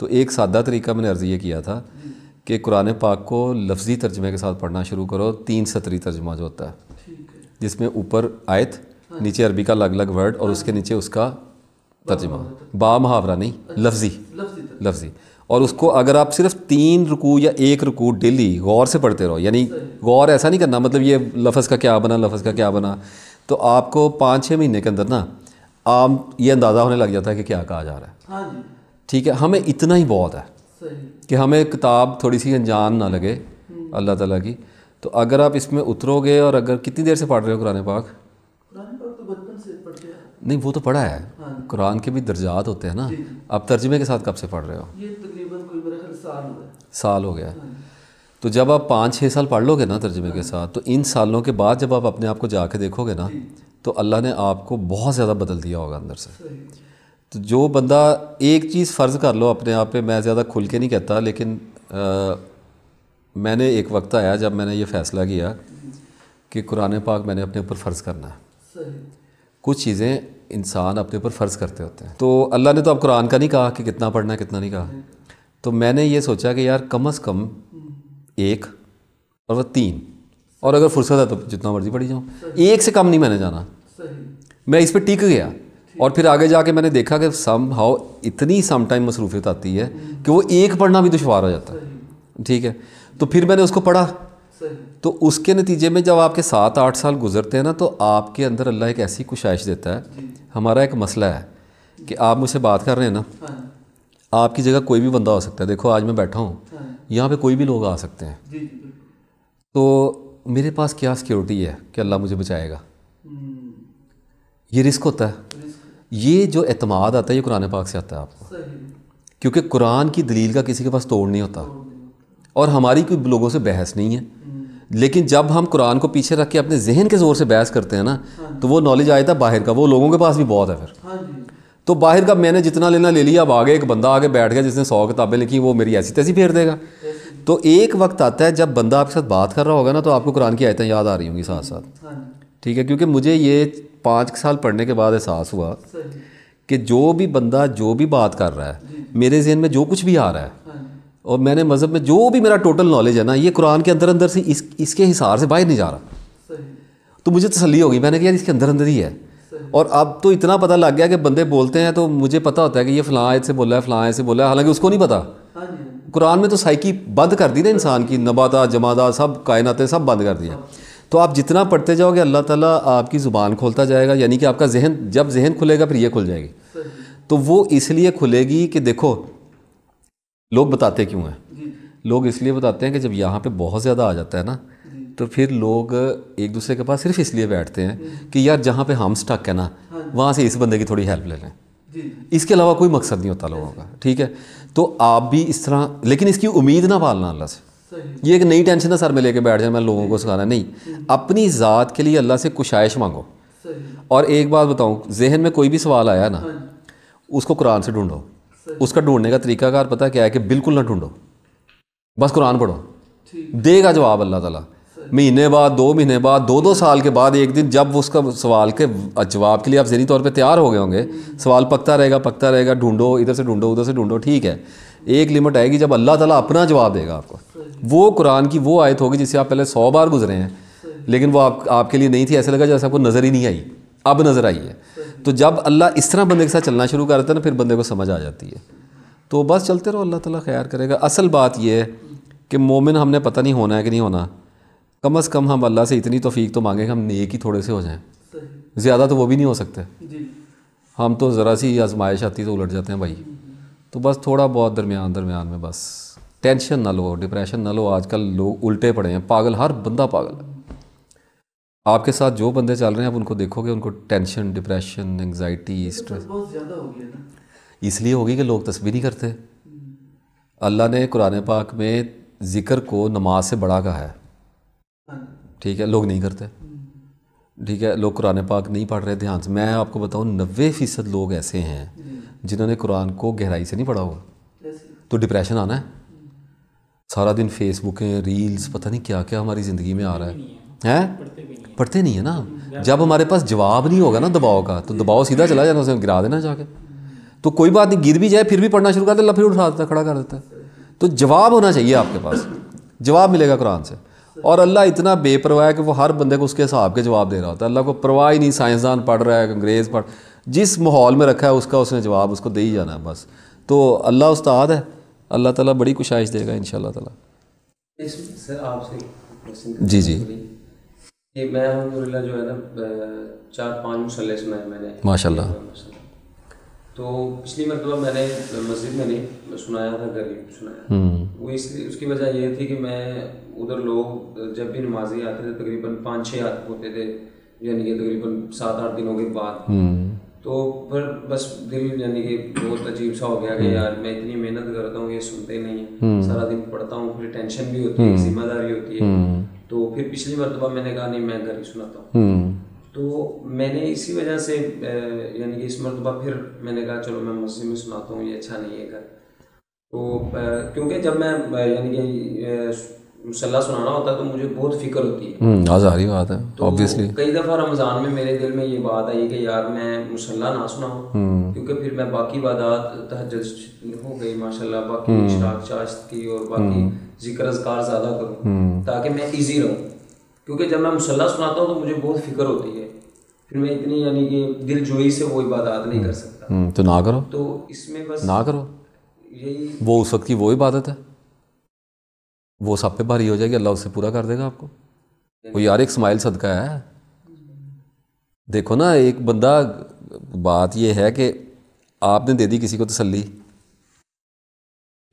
तो एक सादा तरीका मैंने अर्ज़ ये किया था कि कुरान पाक को लफ्ज़ी तर्जमे के साथ पढ़ना शुरू करो तीन सतरी तर्जमा जो होता है जिसमें ऊपर आयत हाँ। नीचे अरबी का अलग अलग वर्ड और उसके हाँ। नीचे उसका तर्जमा बा मुहावरा नहीं अच्छा, लफ्ज़ी लफ्ज़ी और उसको अगर आप सिर्फ तीन रुकू या एक रुकू डेली गौर से पढ़ते रहो यानी गौर ऐसा नहीं करना मतलब ये लफ्ज़ का क्या बना लफ्ज़ का क्या बना तो आपको पाँच छः महीने के अंदर ना आम ये अंदाज़ा होने लग जाता है कि क्या कहा जा रहा है हाँ ठीक है हमें इतना ही बहुत है कि हमें किताब थोड़ी सी अनजान ना लगे हम्म। अल्लाह ताला की तो अगर आप इसमें उतरोगे और अगर कितनी देर से पढ़ रहे हो कुरान पाक तो नहीं वो तो पढ़ा है हाँ। कुरान के भी दर्जात होते हैं ना आप तर्जमे के साथ कब से पढ़ रहे हो साल हो गया हाँ। तो जब आप पाँच छः साल पढ़ लोगे ना तर्जमे के हाँ। साथ तो इन सालों के बाद जब आप अपने आप को जाके देखोगे ना तो अल्लाह ने आपको बहुत ज़्यादा बदल दिया होगा अंदर से तो जो बंदा एक चीज़ फ़र्ज़ कर लो अपने आप पे मैं ज़्यादा खुल के नहीं कहता लेकिन आ, मैंने एक वक्त आया जब मैंने ये फ़ैसला किया कि कुरान पाक मैंने अपने ऊपर फ़र्ज़ करना है कुछ चीज़ें इंसान अपने ऊपर फ़र्ज़ करते होते हैं तो अल्लाह ने तो अब कुरान का नहीं कहा कि कितना पढ़ना है कितना नहीं कहा तो मैंने ये सोचा कि यार कम अज़ कम एक और वह तीन और अगर फुर्सत है तो जितना मर्ज़ी पढ़ी जाऊँ एक से कम नहीं मैंने जाना मैं इस पर टिक गया और फिर आगे जाके मैंने देखा कि सम हाउ इतनी सम टाइम मसरूफियत आती है कि वो एक पढ़ना भी दुशवार तो हो जाता है ठीक है तो फिर मैंने उसको पढ़ा तो उसके नतीजे में जब आपके सात आठ साल गुजरते हैं ना तो आपके अंदर अल्लाह एक ऐसी कुशाइश देता है हमारा एक मसला है कि आप मुझसे बात कर रहे हैं ना हाँ। आपकी जगह कोई भी बंदा हो सकता है देखो आज मैं बैठा हूँ हाँ। यहाँ पे कोई भी लोग आ सकते हैं तो मेरे पास क्या सिक्योरिटी है कि अल्लाह मुझे बचाएगा हम्म। ये रिस्क होता है ये जो अतमाद आता है ये कुरान पाक से आता है आपको क्योंकि कुरान की दलील का किसी के पास तोड़ नहीं होता और हमारी कोई लोगों से बहस नहीं है हम्म। लेकिन जब हम कुरान को पीछे रख के अपने जहन के ज़ोर से बहस करते हैं ना हाँ तो वो नॉलेज आया था बाहर का वो लोगों के पास भी बहुत है फिर हाँ तो बाहर का मैंने जितना लेना ले लिया अब आगे एक बंदा आगे बैठ गया जिसने सौ किताबें लिखी वो मेरी ऐसी तैसी फेर देगा तो एक वक्त आता है जब बंदा आपके साथ बात कर रहा होगा ना तो आपको कुरान की आयतें याद आ रही होंगी साथ साथ हाँ ठीक है क्योंकि मुझे ये पाँच साल पढ़ने के बाद एहसास हुआ कि जो भी बंदा जो भी बात कर रहा है मेरे जहन में जो कुछ भी आ रहा है हाँ। और मैंने मज़हब में जो भी मेरा टोटल नॉलेज है ना ये कुरान के अंदर अंदर से इस इसके हिसार से बाहर नहीं जा रहा तो मुझे तसली होगी मैंने कहा यार इसके अंदर अंदर ही है और अब तो इतना पता लग गया कि बंदे बोलते हैं तो मुझे पता होता है कि ये फ़लाँ आयत से बोला है फ़लाँ आयत से बोला है हालांकि उसको नहीं पता हाँ हाँ कुरान में तो साइकी बंद कर दी ना इंसान की नबाता जमादा सब कायनातें सब बंद कर दिया तो आप जितना पढ़ते जाओगे अल्लाह ताला आपकी ज़ुबान खोलता जाएगा यानी कि आपका जहन जब जहन खुलेगा फिर ये खुल जाएगी तो वो इसलिए खुलेगी कि देखो लोग बताते क्यों हैं लोग इसलिए बताते हैं कि जब यहाँ पे बहुत ज़्यादा आ जाता है ना तो फिर लोग एक दूसरे के पास सिर्फ इसलिए बैठते हैं कि यार जहाँ पर हम स्टक है ना हाँ। वहाँ से इस बंदे की थोड़ी हेल्प ले लें इसके अलावा कोई मकसद नहीं होता लोगों का ठीक है तो आप भी इस तरह लेकिन इसकी उम्मीद ना पालना अल्लाह से ये एक नई टेंशन है सर में लेके बैठ जाए मैं लोगों को सिखाना नहीं अपनी ज़ात के लिए अल्लाह से कुशाइश मांगो और एक बात बताऊँ जहन में कोई भी सवाल आया ना हाँ। उसको कुरान से ढूंढो उसका ढूंढने का तरीकाकार पता क्या है कि बिल्कुल ना ढूंढो बस कुरान पढ़ो देगा जवाब अल्लाह ताला महीने बाद दो महीने बाद दो दो साल के बाद एक दिन जब उसका सवाल के जवाब के लिए आप जहनी तौर पे तैयार हो गए होंगे हम्म। सवाल पकता रहेगा पकता रहेगा ढूंढो इधर से ढूंढो उधर से ढूंढो ठीक है एक लिमिट आएगी जब अल्लाह ताला अपना जवाब देगा आपको वो कुरान की वो आयत होगी जिससे आप पहले सौ बार गुजरे हैं लेकिन वो आप आपके लिए नहीं थी ऐसा लगा जैसे आपको नज़र ही नहीं आई अब नज़र आई है तो जब अल्लाह इस तरह बंदे के साथ चलना शुरू करता है ना तो फिर बंदे को समझ आ जाती है तो बस चलते रहो अल्लाह ताला ख्याल करेगा असल बात यह है कि मोमिन हमने पता नहीं होना है कि नहीं होना कम अज़ कम हम अल्लाह से इतनी तोफ़ीक तो मांगे कि हम नेक ही थोड़े से हो जाएँ ज़्यादा तो वो भी नहीं हो सकते हम तो ज़रा सी आजमाइश आती तो उलट जाते हैं भाई तो बस थोड़ा बहुत दरमियान दरमियान में बस टेंशन ना लो डिप्रेशन ना लो आजकल लोग उल्टे पड़े हैं पागल हर बंदा पागल है आपके साथ जो बंदे चल रहे हैं आप उनको देखोगे उनको टेंशन डिप्रेशन एंगजाइटी स्ट्रेस इसलिए होगी कि लोग तस्वीर नहीं करते हम्म। अल्लाह ने कुरान पाक में ज़िक्र को नमाज से बड़ा कहा है हाँ। ठीक है लोग नहीं करते हम्म। ठीक है लोग कुरान पाक नहीं पढ़ रहे ध्यान से मैं आपको बताऊँ नबे फ़ीसद लोग ऐसे हैं हम्म। जिन्होंने कुरान को गहराई से नहीं पढ़ा हुआ तो डिप्रेशन आना है सारा दिन फेसबुकें रील्स पता नहीं क्या क्या हमारी ज़िंदगी में आ रहा है हैं पढ़ते नहीं है ना जब हमारे पास जवाब नहीं होगा ना दबाव का तो दबाव सीधा चला जाना उसे गिरा देना जाके तो कोई बात नहीं गिर भी जाए फिर भी पढ़ना शुरू कर देता फिर उठा देता खड़ा कर देता है तो जवाब होना चाहिए आपके पास जवाब मिलेगा कुरान से और अल्लाह इतना बेपरवाह है कि वो हर बंदे को उसके हिसाब के जवाब दे रहा होता है अल्लाह को परवाह ही नहीं साइंसदान पढ़ रहा है अंग्रेज़ पढ़ जिस माहौल में रखा है उसका उसने जवाब उसको दे ही जाना है बस तो अल्लाह उस्ताद है अल्लाह ताला बड़ी कुशाइश देगा इन ताला सर आपसे जी जी ये मैं अलहमदिल्ला जो है ना चार पाँच मैंने माशाल्लाह तो पिछली मरतबा मैंने मस्जिद में नहीं सुनाया था घर सुनाया हम्म। वो इसलिए उसकी वजह ये थी कि मैं उधर लोग जब भी नमाजी आते थे तकरीबन पाँच छः होते थे यानी कि तकरीबन सात आठ दिनों के बाद हम्म। तो पर बस दिल यानी कि बहुत अजीब सा हो गया कि हम्म। यार मैं इतनी मेहनत करता हूँ ये सुनते नहीं है हम्म। सारा दिन पढ़ता हूँ फिर टेंशन भी होती है हम्म। जिम्मेदारी होती है तो फिर पिछली मरतबा मैंने कहा नहीं मैं घर ही सुनाता हूँ तो मैंने इसी वजह से यानी कि इस मरतबा फिर मैंने कहा चलो मैं मस्जिद में सुनाता हूँ ये अच्छा नहीं है घर तो क्योंकि जब मैं यानी कि मुसल्ला सुनाना होता तो मुझे बहुत फिक्र होती है हम्म, हाँ, बात है ऑब्वियसली तो कई दफ़ा रमज़ान में मेरे दिल में ये बात आई कि यार मैं मुसल्ला ना सुनाऊँ हम्म। क्योंकि फिर मैं बाकी वादात हो गई माशाल्लाह बाकी हम्म। इशराक चाश्त की और बाकी जिक्र अजकार ज़्यादा करूँ ताकि मैं ईजी रहूँ क्योंकि जब मैं मुसल्ला सुनाता हूँ तो मुझे बहुत फिक्र होती है फिर मैं इतनी यानी कि दिल जोई से वो इबादत नहीं कर सकता तो ना करो तो इसमें बस ना करो यही वो उस वक्त की वो इबादत है वो सब पे भारी हो जाएगी अल्लाह उससे पूरा कर देगा आपको वो यार एक स्माइल सदका है देखो ना एक बंदा बात ये है कि आपने दे दी किसी को तसल्ली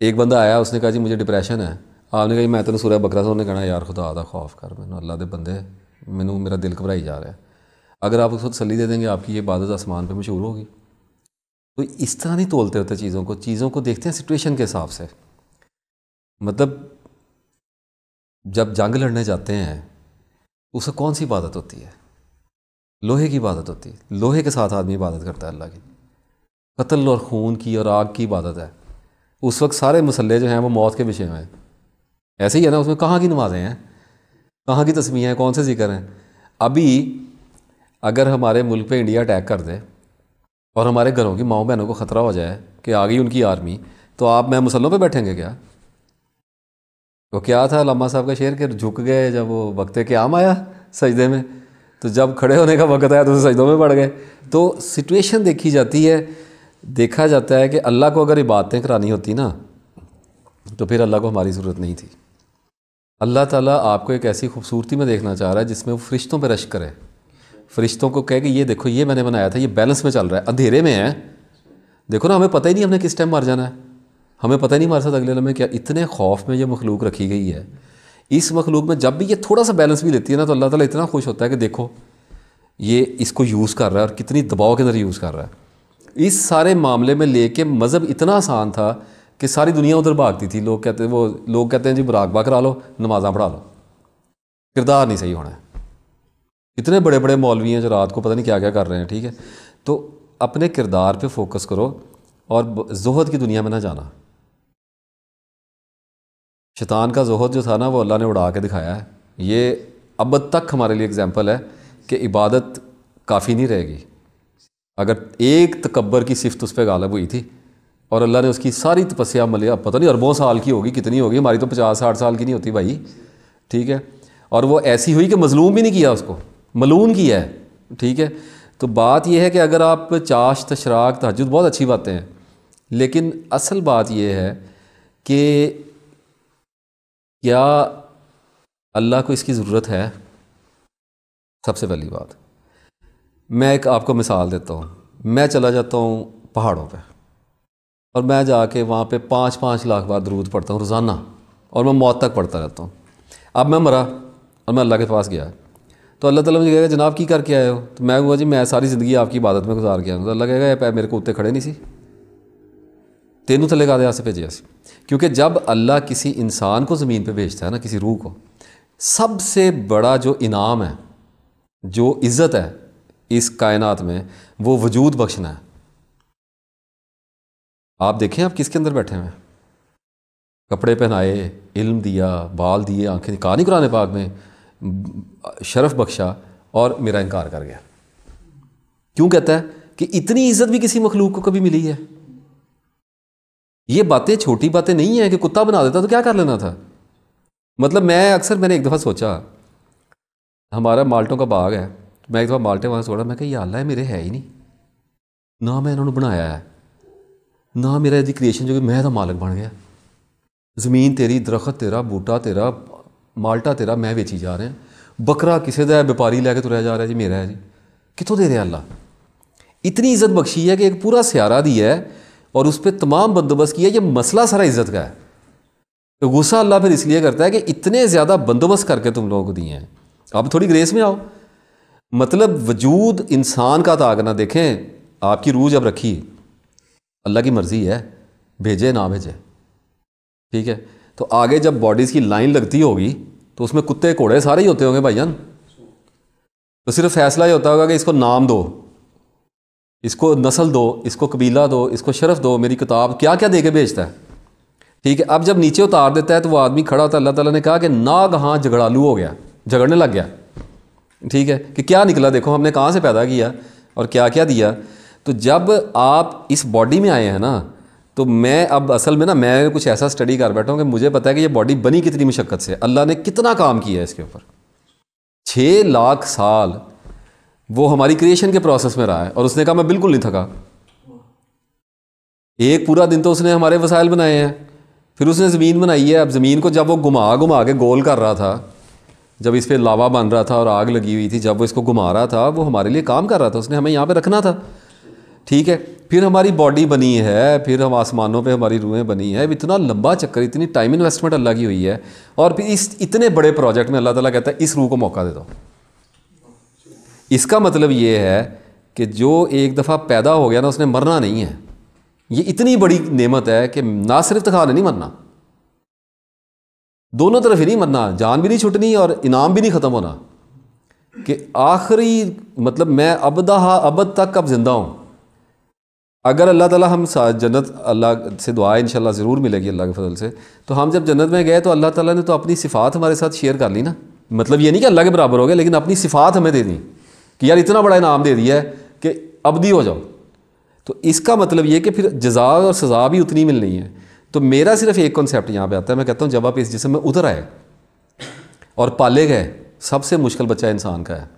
एक बंदा आया उसने कहा जी मुझे डिप्रेशन है आपने कहा मैं तेन सूर्य बकरा था उन्हें कहना यार खुदा का खौफ कर मैंने अल्लाह के बंदे मैनू मेरा दिल घबराई जा रहा है अगर आप उसको तसली दे देंगे आपकी ये इबादत आसमान पर मशहूर होगी तो इस तरह नहीं तोलते होते चीज़ों को चीज़ों को देखते हैं सिचुएशन के हिसाब से मतलब जब जंग लड़ने जाते हैं उसे कौन सी इबादत होती है लोहे की इबादत होती है लोहे के साथ आदमी इबादत करता है अल्लाह की कत्ल और खून की और आग की इबादत है उस वक्त सारे मसले जो हैं वो मौत के विषय में ऐसे ही है ना उसमें कहाँ की नमाजें हैं कहाँ की तस्वीरें हैं कौन से जिक्र हैं अभी अगर हमारे मुल्क पे इंडिया अटैक कर दे और हमारे घरों की माओ बहनों को ख़तरा हो जाए कि आ गई उनकी आर्मी तो आप मैं मुसलों पे बैठेंगे क्या वो क्या था लम्मा साहब का शेर के झुक गए जब वो वक्त के आम आया सजदे में तो जब खड़े होने का वक्त आया तो सजदों में पड़ गए तो सिचुएशन देखी जाती है देखा जाता है कि अल्लाह को अगर इबादतें करानी होती ना तो फिर अल्लाह को हमारी ज़रूरत नहीं थी अल्लाह ताला आपको एक ऐसी खूबसूरती में देखना चाह रहा है जिसमें वो फरिश्तों पर रश करे फरिश्तों को कह के ये देखो ये मैंने बनाया था ये बैलेंस में चल रहा है अंधेरे में है देखो ना हमें पता ही नहीं हमने किस टाइम मर जाना है हमें पता नहीं हमारे साथ अगले लम्हे क्या इतने खौफ में ये मखलूक रखी गई है इस मखलूक में जब भी ये थोड़ा सा बैलेंस भी लेती है ना तो अल्लाह ताला इतना खुश होता है कि देखो ये इसको यूज़ कर रहा है और कितनी दबाव के अंदर यूज़ कर रहा है इस सारे मामले में ले मज़हब इतना आसान था कि सारी दुनिया उधर भागती थी लोग कहते वो लोग कहते हैं जी मुराकबा करा लो नमाज़ा पढ़ा लो किरदार नहीं सही होना है इतने बड़े बड़े मौलवी हैं जो रात को पता नहीं क्या क्या कर रहे हैं ठीक है तो अपने किरदार पर फोकस करो और जहद की दुनिया में ना जाना शैतान का जहद जो था ना वो अल्लाह ने उड़ा के दिखाया है ये अब तक हमारे लिए एग्ज़ाम्पल है कि इबादत काफ़ी नहीं रहेगी अगर एक तकबर की सिफत उस पर गालब हुई थी और अल्लाह ने उसकी सारी तपस्या मलिया अब पता नहीं अरबों साल की होगी कितनी होगी हमारी तो पचास साठ साल की नहीं होती भाई ठीक है और वो ऐसी हुई कि मजलूम भी नहीं किया उसको मलून किया है ठीक है तो बात यह है कि अगर आप चाश तशराक तहजद बहुत अच्छी बातें हैं लेकिन असल बात यह है कि क्या अल्लाह को इसकी ज़रूरत है सबसे पहली बात मैं एक आपको मिसाल देता हूँ मैं चला जाता हूँ पहाड़ों पे और मैं जाके वहाँ पे पाँच पाँच लाख बार दरूद पढ़ता हूँ रोज़ाना और मैं मौत तक पढ़ता रहता हूँ अब मैं मरा और मैं अल्लाह के पास गया तो अल्लाह ताला मुझे कहेगा जनाब की करके आए हो तो मैं हुआ जी मैं सारी ज़िंदगी आपकी इबादत में गुजार गया तो अल्लाह कहेगा मेरे को उत्ते खड़े नहीं सी तेनू थले ਕਾਦੇ ਵਾਸਤੇ भेजे ਸੀ क्योंकि जब अल्लाह किसी इंसान को ज़मीन पर भेजता है ना किसी रूह को सबसे बड़ा जो इनाम है जो इज़्ज़त है इस कायनात में वो वजूद बख्शना है आप देखें आप किसके अंदर बैठे हुए हैं कपड़े पहनाए इल्म दिया बाल दिए आंखें कहा नहीं कुरान पाक में शरफ बख्शा और मेरा इनकार कर गया क्यों कहता है कि इतनी इज़्ज़त भी किसी मखलूक को कभी मिली है ये बातें छोटी बातें नहीं है कि कुत्ता बना देता तो क्या कर लेना था मतलब मैं अक्सर मैंने एक दफ़ा सोचा हमारा माल्टों का बाग है मैं एक दफ़ा माल्टे वहाँ सोचा मैं कहा ये अल्लाह मेरे है ही नहीं ना मैं इन्होंने बनाया है ना मेरा यदि क्रिएशन जो कि मैं तो मालक बन गया जमीन तेरी दरखत तेरा बूटा तेरा माल्टा तेरा मैं बेची जा रहा बकरा किसी का व्यापारी लैके तुरै तो जा रहा जी मेरा है जी कितों दे रहा अल्लाह इतनी इज्जत बख्शी है कि एक पूरा ਪੂਰਾ दी है और उस पर तमाम बंदोबस्त किया ये मसला सारा इज़्ज़त का है तो गुस्सा अल्लाह फिर इसलिए करता है कि इतने ज़्यादा बंदोबस्त करके तुम लोगों को दिए हैं आप थोड़ी ग्रेस में आओ मतलब वजूद इंसान का था ना देखें आपकी रूह जब रखी अल्लाह की मर्ज़ी है भेजे ना भेजे ठीक है तो आगे जब बॉडीज़ की लाइन लगती होगी तो उसमें कुत्ते कोड़े सारे ही होते होंगे भाई तो सिर्फ फैसला ही होता होगा कि इसको नाम दो इसको नस्ल दो इसको कबीला दो इसको शरफ दो मेरी किताब क्या क्या दे के भेजता है ठीक है अब जब नीचे उतार देता है तो वो आदमी खड़ा होता है अल्लाह ताला ने कहा कि कहाँ झगड़ालू हो गया झगड़ने लग गया ठीक है कि क्या निकला देखो हमने कहाँ से पैदा किया और क्या क्या दिया तो जब आप इस बॉडी में आए हैं ना तो मैं अब असल में ना मैं कुछ ऐसा स्टडी कर बैठा हूँ कि मुझे पता है कि ये बॉडी बनी कितनी मशक्क़त से अल्लाह ने कितना काम किया है इसके ऊपर छः लाख साल वो हमारी क्रिएशन के प्रोसेस में रहा है और उसने कहा मैं बिल्कुल नहीं थका एक पूरा दिन तो उसने हमारे वसायल बनाए हैं फिर उसने ज़मीन बनाई है अब ज़मीन को जब वो घुमा घुमा के गोल कर रहा था जब इस पर लावा बन रहा था और आग लगी हुई थी जब वो इसको घुमा रहा था वो हमारे लिए काम कर रहा था उसने हमें यहाँ पे रखना था ठीक है फिर हमारी बॉडी बनी है फिर हम आसमानों पे हमारी रूहें बनी है इतना लंबा चक्कर इतनी टाइम इन्वेस्टमेंट अल्लाह की हुई है और फिर इस इतने बड़े प्रोजेक्ट में अल्लाह ताला कहता है इस रूह को मौका दे दो इसका मतलब ये है कि जो एक दफ़ा पैदा हो गया ना उसने मरना नहीं है ये इतनी बड़ी नेमत है कि ना सिर्फ तखा नहीं मरना दोनों तरफ ही नहीं मरना जान भी नहीं छुटनी और इनाम भी नहीं ख़त्म होना कि आखिरी मतलब मैं अबदा अबद तक अब ज़िंदा हूँ अगर अल्लाह ताला हम जन्नत अल्लाह से दुआ इन ज़रूर मिलेगी अल्लाह के फजल से तो हम जब जन्नत में गए तो अल्लाह ताला ने तो अपनी सिफ़ात हमारे साथ शेयर कर ली ना मतलब ये नहीं कि अल्लाह के बराबर हो गए लेकिन अपनी सिफ़ात हमें दे दी कि यार इतना बड़ा इनाम दे दिया है कि अबदी हो जाओ तो इसका मतलब ये कि फिर जजा और सज़ा भी उतनी मिलनी है तो मेरा सिर्फ एक कॉन्सेप्ट यहाँ पे आता है मैं कहता हूँ जब आप इस जिसम में उतर आए और पाले गए सबसे मुश्किल बच्चा इंसान का है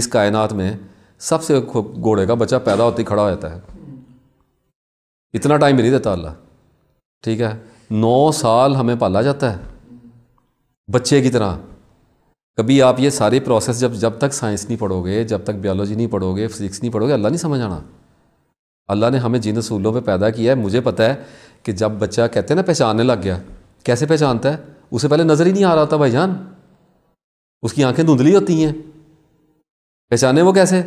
इस कायनात में सबसे घोड़े का बच्चा पैदा होते खड़ा हो जाता है इतना टाइम भी नहीं देता अल्लाह ठीक है नौ साल हमें पाला जाता है बच्चे की तरह कभी आप ये सारे प्रोसेस जब जब तक साइंस नहीं पढ़ोगे जब तक बायोलॉजी नहीं पढ़ोगे फिजिक्स नहीं पढ़ोगे अल्लाह नहीं समझ आना अल्लाह ने हमें जिन असूलों पर पैदा किया है मुझे पता है कि जब बच्चा कहते हैं ना पहचानने लग गया कैसे पहचानता है उसे पहले नज़र ही नहीं आ रहा होता जान उसकी आंखें धुंधली होती हैं पहचाने वो कैसे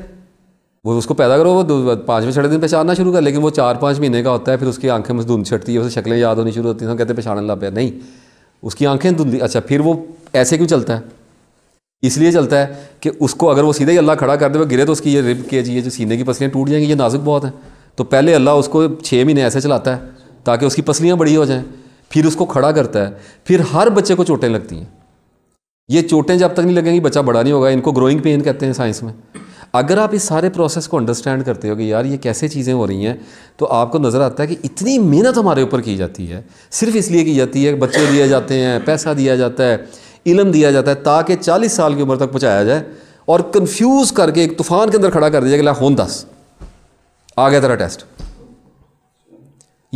वो उसको पैदा करो वो पाँचवें छठे दिन पहचानना शुरू कर लेकिन वो चार पाँच महीने का होता है फिर उसकी आंखें में धुंध छटती है उसे शक्लें याद होनी शुरू होती हैं तो कहते हैं पहचानने लग पाया नहीं उसकी आंखें धुंधली अच्छा फिर वो ऐसे क्यों चलता है इसलिए चलता है कि उसको अगर वो सीधे ही अल्लाह खड़ा कर दे गिरे तो उसकी ये रिब के जी ये जो सीने की पसलियाँ टूट जाएंगी ये नाजुक बहुत है तो पहले अल्लाह उसको छः महीने ऐसे चलाता है ताकि उसकी पसलियाँ बड़ी हो जाएँ फिर उसको खड़ा करता है फिर हर बच्चे को चोटें लगती हैं ये चोटें जब तक नहीं लगेंगी बच्चा बड़ा नहीं होगा इनको ग्रोइंग पेन कहते हैं साइंस में अगर आप इस सारे प्रोसेस को अंडरस्टैंड करते हो कि यार ये कैसे चीज़ें हो रही हैं तो आपको नज़र आता है कि इतनी मेहनत हमारे ऊपर की जाती है सिर्फ इसलिए की जाती है बच्चे दिए जाते हैं पैसा दिया जाता है इलम दिया जाता है ताकि चालीस साल की उम्र तक पहुँचाया जाए और कन्फ्यूज़ करके एक तूफ़ान के अंदर खड़ा कर दिया गया हों दस आ गया तेरा टेस्ट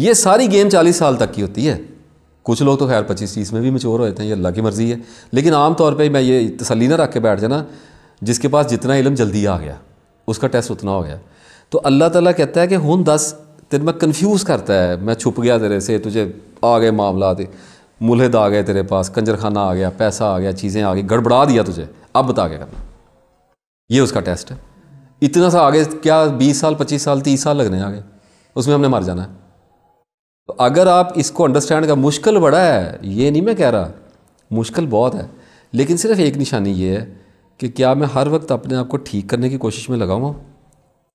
ये सारी गेम चालीस साल तक की होती है कुछ लोग तो खैर पच्चीस तीस में भी मचोर हो जाते हैं ये अल्लाह की मर्ज़ी है लेकिन आम तौर पे मैं ये तसली ना रख के बैठ जाना जिसके पास जितना इलम जल्दी आ गया उसका टेस्ट उतना हो गया तो अल्लाह ताला कहता है कि हूँ दस तेरे में कन्फ्यूज़ करता है मैं छुप गया तेरे से तुझे आ गए मामला मुलहद आ गए तेरे पास कंजरखाना आ गया पैसा आ गया चीज़ें आ गई गड़बड़ा दिया तुझे अब बता क्या करना ये उसका टेस्ट है इतना सा आगे क्या बीस साल पच्चीस साल तीस साल लगने आगे उसमें हमने मर जाना है तो अगर आप इसको अंडरस्टैंड कर मुश्किल बड़ा है ये नहीं मैं कह रहा मुश्किल बहुत है लेकिन सिर्फ एक निशानी ये है कि क्या मैं हर वक्त अपने आप को ठीक करने की कोशिश में लगाऊँ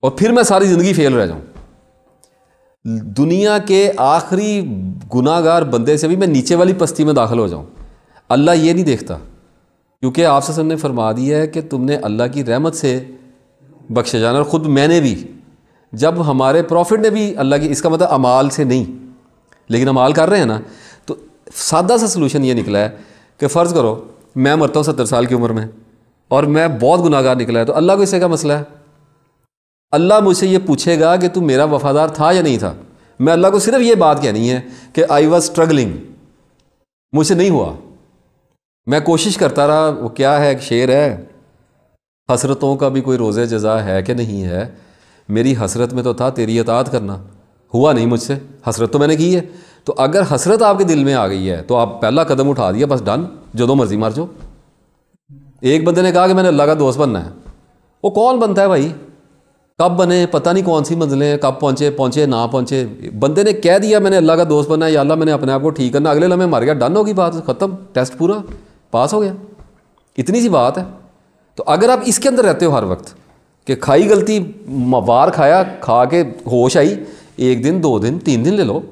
और फिर मैं सारी ज़िंदगी फेल रह जाऊँ दुनिया के आखिरी गुनागार बंदे से भी मैं नीचे वाली पस्ती में दाखिल हो जाऊँ अल्लाह ये नहीं देखता क्योंकि आपसे सबने फरमा दिया है कि तुमने अल्लाह की रहमत से बख्शे जाना और ख़ुद मैंने भी जब हमारे प्रॉफिट ने भी अल्लाह की इसका मतलब अमाल से नहीं लेकिन अमाल कर रहे हैं ना तो सादा सा सलूशन ये निकला है कि फ़र्ज़ करो मैं मरता हूँ सत्तर साल की उम्र में और मैं बहुत गुनागार निकला है तो अल्लाह को इससे का मसला है अल्लाह मुझसे ये पूछेगा कि तू मेरा वफादार था या नहीं था मैं अल्लाह को सिर्फ ये बात कहनी है कि आई वॉज स्ट्रगलिंग मुझसे नहीं हुआ मैं कोशिश करता रहा वो क्या है शेर है हसरतों का भी कोई रोज़ जजा है कि नहीं है मेरी हसरत में तो था तेरी अतात करना हुआ नहीं मुझसे हसरत तो मैंने की है तो अगर हसरत आपके दिल में आ गई है तो आप पहला कदम उठा दिया बस डन जो दो मर्जी मार जो एक बंदे ने कहा कि मैंने अल्लाह का दोस्त बनना है वो कौन बनता है भाई कब बने पता नहीं कौन सी मंजिलें हैं कब पहुंचे पहुंचे ना पहुंचे बंदे ने कह दिया मैंने अल्लाह का दोस्त बना या अल्लाह मैंने अपने आप को ठीक करना अगले लम्हे मर गया डन होगी बात ख़त्म टेस्ट पूरा पास हो गया इतनी सी बात है तो अगर आप इसके अंदर रहते हो हर वक्त कि खाई गलती वार खाया खा के होश आई एक दिन दो दिन तीन दिन ले लो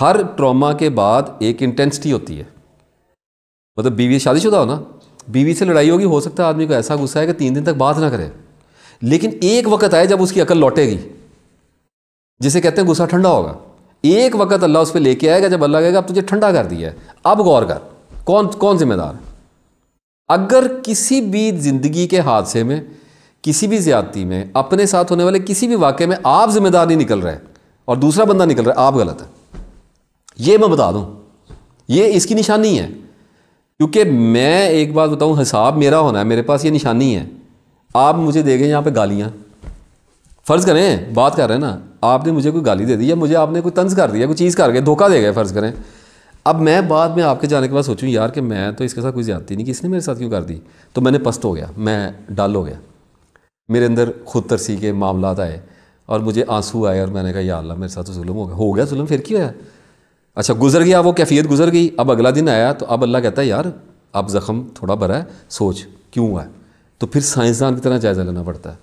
हर ट्रॉमा के बाद एक इंटेंसिटी होती है मतलब बीवी शादीशुदा हो ना बीवी से लड़ाई होगी हो सकता है आदमी को ऐसा गुस्सा है कि तीन दिन तक बात ना करे लेकिन एक वक्त आए जब उसकी अकल लौटेगी जिसे कहते हैं गुस्सा ठंडा होगा एक वक्त अल्लाह उस पर लेके आएगा जब अल्लाह कहेगा अब तुझे ठंडा कर दिया है अब गौर कर कौन कौन जिम्मेदार अगर किसी भी ज़िंदगी के हादसे में किसी भी ज़्यादती में अपने साथ होने वाले किसी भी वाक्य में आप जिम्मेदार नहीं निकल रहे और दूसरा बंदा निकल रहा है आप गलत है ये मैं बता दूं ये इसकी निशानी है क्योंकि मैं एक बात बताऊं हिसाब मेरा होना है मेरे पास ये निशानी है आप मुझे दे गए यहाँ पे गालियाँ फ़र्ज़ करें बात कर रहे हैं ना आपने मुझे कोई गाली दे दी या मुझे आपने कोई तंज कर दिया कोई चीज़ कर गया धोखा दे गया फ़र्ज़ करें अब मैं बाद में आपके जाने के बाद सोचूं यार कि मैं तो इसके साथ कोई ज़्यादती नहीं कि इसने मेरे साथ क्यों कर दी तो मैंने पस्त हो गया मैं डाल हो गया मेरे अंदर खुद तरसी के मामला आए और मुझे आंसू आए और मैंने कहा यार मेरे साथ तो म हो गया हो गया जुलम फिर क्यों होया अच्छा गुजर गया वो कैफियत गुजर गई अब अगला दिन आया तो अब अल्लाह कहता है यार अब जख्म थोड़ा भरा है सोच क्यों हुआ है तो फिर साइंसदान की तरह जायज़ा लेना पड़ता है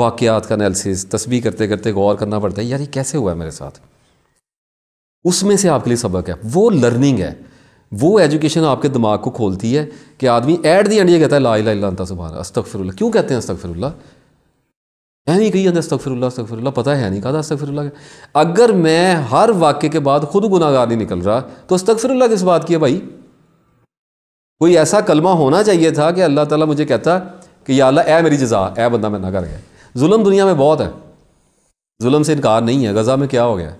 वाक़ात का एनालिसिस तस्वीर करते करते गौर करना पड़ता है यार ये कैसे हुआ है मेरे साथ उसमें से आपके लिए सबक है वो लर्निंग है वो एजुकेशन आपके दिमाग को खोलती है कि आदमी एट दी एंड ये कहता है ला सुबह अस्तक अस्तफ़िरुल्ला क्यों कहते हैं अस्तफ़िरुल्ला है नहीं कही अस्तक अस्तफ़िरुल्ला पता है नहीं कहा अस्तफ़िरुल्ला अगर मैं हर वाक्य के बाद खुद गुनागार नहीं निकल रहा तो अस्तफ़िरुल्ला किस बात की है भाई कोई ऐसा कलमा होना चाहिए था कि अल्लाह ताला मुझे कहता कि या अल्लाह ए मेरी जजा ए बंदा मैं ना कर गया जुल्म दुनिया में बहुत है जुल्म से इनकार नहीं है गज़ा में क्या हो गया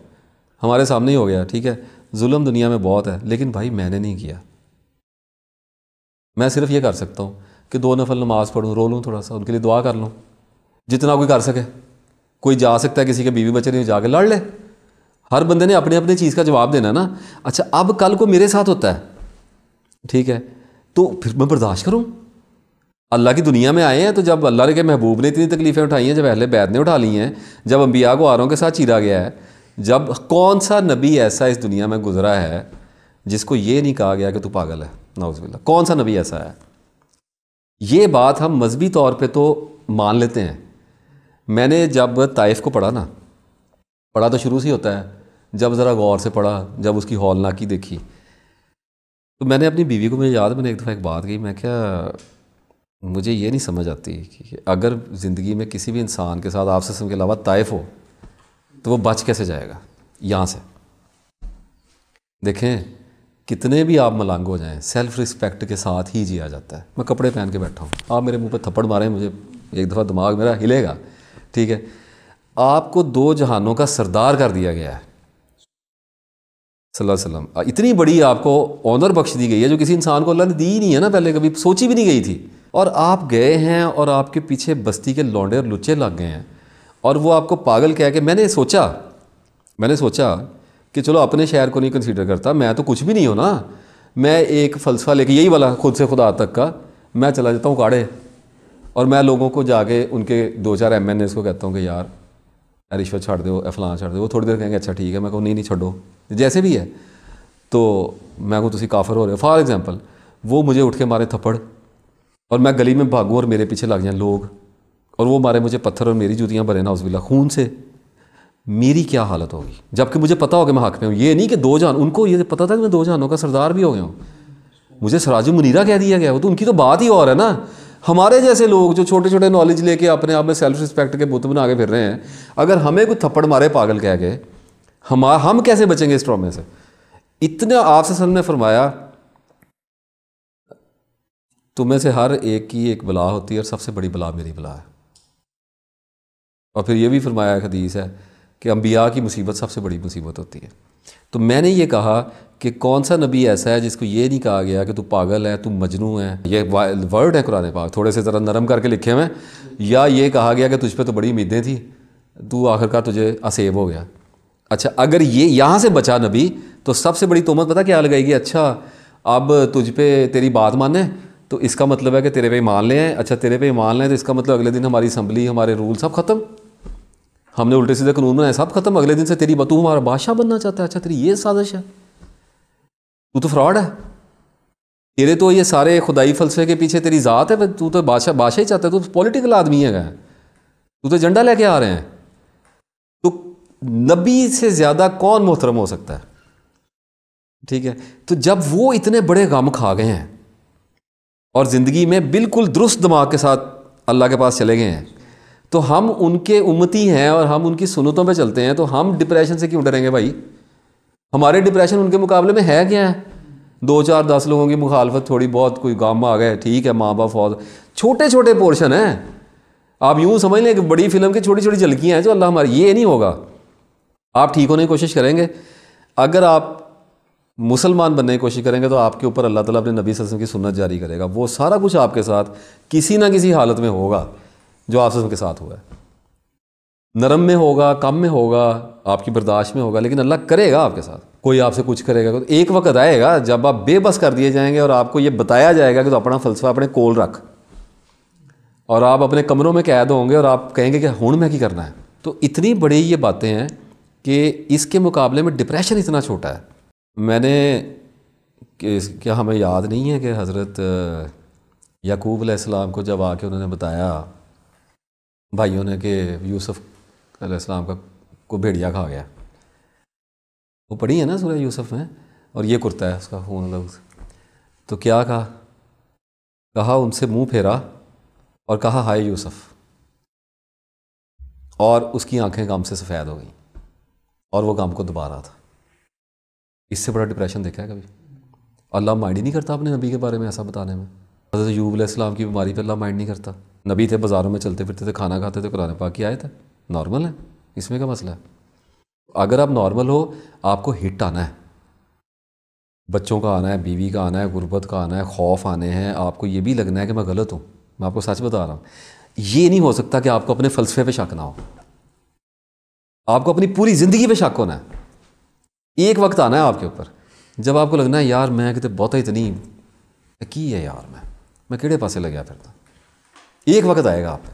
हमारे सामने ही हो गया ठीक है जुल्म दुनिया में बहुत है लेकिन भाई मैंने नहीं किया मैं सिर्फ ये कर सकता हूँ कि दो नफल नमाज पढ़ूँ रो लूँ थोड़ा सा उनके लिए दुआ कर लूँ जितना कोई कर सके कोई जा सकता है किसी के बीवी बच्चे नहीं जाके लड़ ले हर बंदे ने अपने अपने चीज़ का जवाब देना ना अच्छा अब कल को मेरे साथ होता है ठीक है तो फिर मैं बर्दाश्त करूँ अल्लाह की दुनिया में आए हैं तो जब अल्लाह के महबूब ने इतनी तकलीफ़ें उठाई हैं जब अहले बैद ने उठा ली हैं जब अम्बिया को आरों के साथ चीरा गया है जब कौन सा नबी ऐसा इस दुनिया में गुजरा है जिसको ये नहीं कहा गया कि तू पागल है नाउजबिल्ला कौन सा नबी ऐसा है ये बात हम मजहबी तौर पर तो मान लेते हैं मैंने जब ताइफ को पढ़ा ना पढ़ा तो शुरू से ही होता है जब ज़रा गौर से पढ़ा जब उसकी हौलनाकी देखी तो मैंने अपनी बीवी को मुझे याद मैंने एक दफ़ा एक बात कही मैं क्या मुझे ये नहीं समझ आती कि अगर ज़िंदगी में किसी भी इंसान के साथ आप सिस्म के अलावा ताइफ हो तो वो बच कैसे जाएगा यहाँ से देखें कितने भी आप मलंग हो जाएं सेल्फ रिस्पेक्ट के साथ ही जिया जाता है मैं कपड़े पहन के बैठा हूँ आप मेरे मुंह पर थप्पड़ मारें मुझे एक दफ़ा दिमाग मेरा हिलेगा ठीक है आपको दो जहानों का सरदार कर दिया गया है सल्लल्लाहु अलैहि वसल्लम इतनी बड़ी आपको ऑनर बख्श दी गई है जो किसी इंसान को अल्लाह ने दी ही नहीं है ना पहले कभी सोची भी नहीं गई थी और आप गए हैं और आपके पीछे बस्ती के लौंडे और लुच्चे लग गए हैं और वो आपको पागल कह के मैंने सोचा मैंने सोचा कि चलो अपने शहर को नहीं कंसीडर करता मैं तो कुछ भी नहीं हूँ ना मैं एक फ़लसफ़ा लेके यही वाला खुद से खुदा तक का मैं चला जाता हूँ काड़े और मैं लोगों को जाके उनके दो चार एम एन को कहता हूँ कि यार रिश्वत छाड़ दो फलां छाड़ दो वो थोड़ी देर कहेंगे अच्छा ठीक है मैं कहूँ नहीं नहीं छोड़ो जैसे भी है तो मैं कहूँ तुम काफर हो रहे हो फॉर एग्जाम्पल वो मुझे उठ के मारे थप्पड़ और मैं गली में भागूँ और मेरे पीछे लग जाए लोग और वो मारे मुझे पत्थर और मेरी जूतियाँ भरे ना उस बिल्ला खून से मेरी क्या हालत होगी जबकि मुझे पता हो गया मैं हक में हूँ ये नहीं कि दो जान उनको ये पता था कि मैं दो जानों का सरदार भी हो गया हूँ मुझे सराज मुनीरा कह दिया गया वो तो उनकी तो बात ही और है ना हमारे जैसे लोग जो छोटे छोटे नॉलेज लेके अपने आप में सेल्फ रिस्पेक्ट के बुत बना के फिर रहे हैं अगर हमें कोई थप्पड़ मारे पागल कह गए हम हम कैसे बचेंगे इस ट्रामे से इतना आपसे सर ने फरमाया तुम में से हर एक की एक बला होती है और सबसे बड़ी बला मेरी बला है और फिर ये भी फरमाया हदीस है कि अम्बिया की मुसीबत सबसे बड़ी मुसीबत होती है तो मैंने ये कहा कि कौन सा नबी ऐसा है जिसको ये नहीं कहा गया कि तू पागल है तू मजनू है ये वर्ड है कुरान पाक थोड़े से ज़रा नरम करके लिखे हुए या ये कहा गया कि तुझ पर तो बड़ी उम्मीदें थी तू आखिरकार तुझे असेब हो गया अच्छा अगर ये यहाँ से बचा नबी तो सबसे बड़ी तोहमत पता क्या लगाएगी अच्छा अब तुझ पर तेरी बात माने तो इसका मतलब है कि तेरे पे मान लें अच्छा तेरे पे मान लें तो इसका मतलब अगले दिन हमारी असम्बली हमारे रूल सब ख़त्म हमने उल्टे सीधे कानून बनाए सब ख़त्म अगले दिन से तेरी बतू हमारा बादशाह बनना चाहता है अच्छा तेरी ये साजिश है तू तो फ्रॉड है तेरे तो ये सारे खुदाई फलसफे के पीछे तेरी ज़ात है तू तो बादशाह बादशाह ही चाहता है तू पॉलिटिकल आदमी है तू तो झंडा लेके आ रहे हैं तो नबी से ज़्यादा कौन मोहतरम हो सकता है ठीक है तो जब वो इतने बड़े गम खा गए हैं और ज़िंदगी में बिल्कुल दुरुस्त दिमाग के साथ अल्लाह के पास चले गए हैं तो हम उनके उम्मती हैं और हम उनकी सुनतों पर चलते हैं तो हम डिप्रेशन से क्यों डरेंगे भाई हमारे डिप्रेशन उनके मुकाबले में है क्या है दो चार दस लोगों की मुखालफत थोड़ी बहुत कोई गामा आ गए ठीक है माँ बाप फौज छोटे छोटे पोर्शन हैं आप यूँ समझ लें कि बड़ी फिल्म की छोटी छोटी झलकियाँ हैं जो तो अल्लाह हमारी ये नहीं होगा आप ठीक होने की कोशिश करेंगे अगर आप मुसलमान बनने की कोशिश करेंगे तो आपके ऊपर अल्लाह ताला अपने नबी वसल्लम की सुन्नत जारी करेगा वो सारा कुछ आपके साथ किसी ना किसी हालत में होगा जो आप के साथ हुआ है नरम में होगा कम में होगा आपकी बर्दाश्त में होगा लेकिन अल्लाह करेगा आपके साथ कोई आपसे कुछ करेगा तो एक वक्त आएगा जब आप बेबस कर दिए जाएंगे और आपको ये बताया जाएगा कि तो अपना फ़लसफा अपने कोल रख और आप अपने कमरों में कैद होंगे और आप कहेंगे कि हूँ मैं क्या करना है तो इतनी बड़ी ये बातें हैं कि इसके मुकाबले में डिप्रेशन इतना छोटा है मैंने क्या हमें याद नहीं है कि हज़रत याकूब अलैहिस्सलाम को जब आके उन्होंने बताया भाइयों ने कि यूसुफ अलैहिस्सलाम का को भेड़िया खा गया वो पढ़ी है ना सूर्य यूसुफ में और ये कुर्ता है उसका खून लग तो क्या कहा कहा उनसे मुंह फेरा और कहा हाय यूसुफ और उसकी आंखें गम से सफ़ेद हो गई और वो गम को दबा रहा था इससे बड़ा डिप्रेशन देखा है कभी अल्लाह माइंड ही नहीं करता अपने नबी के बारे में ऐसा बताने में हज़रत यूबलाम की बीमारी पर अल्लाह माइंड नहीं करता नबी थे बाज़ारों में चलते फिरते थे खाना खाते थे कुरान पाक की आए थे नॉर्मल है इसमें क्या मसला है अगर आप नॉर्मल हो आपको हिट आना है बच्चों का आना है बीवी का आना है गुर्बत का आना है खौफ आने हैं आपको ये भी लगना है कि मैं गलत हूँ मैं आपको सच बता रहा हूँ ये नहीं हो सकता कि आपको अपने फलसफे पे शक ना हो आपको अपनी पूरी ज़िंदगी पे शक होना है एक वक्त आना है आपके ऊपर जब आपको लगना है यार मैं कितने बहुत इतनी की है यार मैं मैं किड़े पासे लग्या फिरता एक वक्त आएगा आप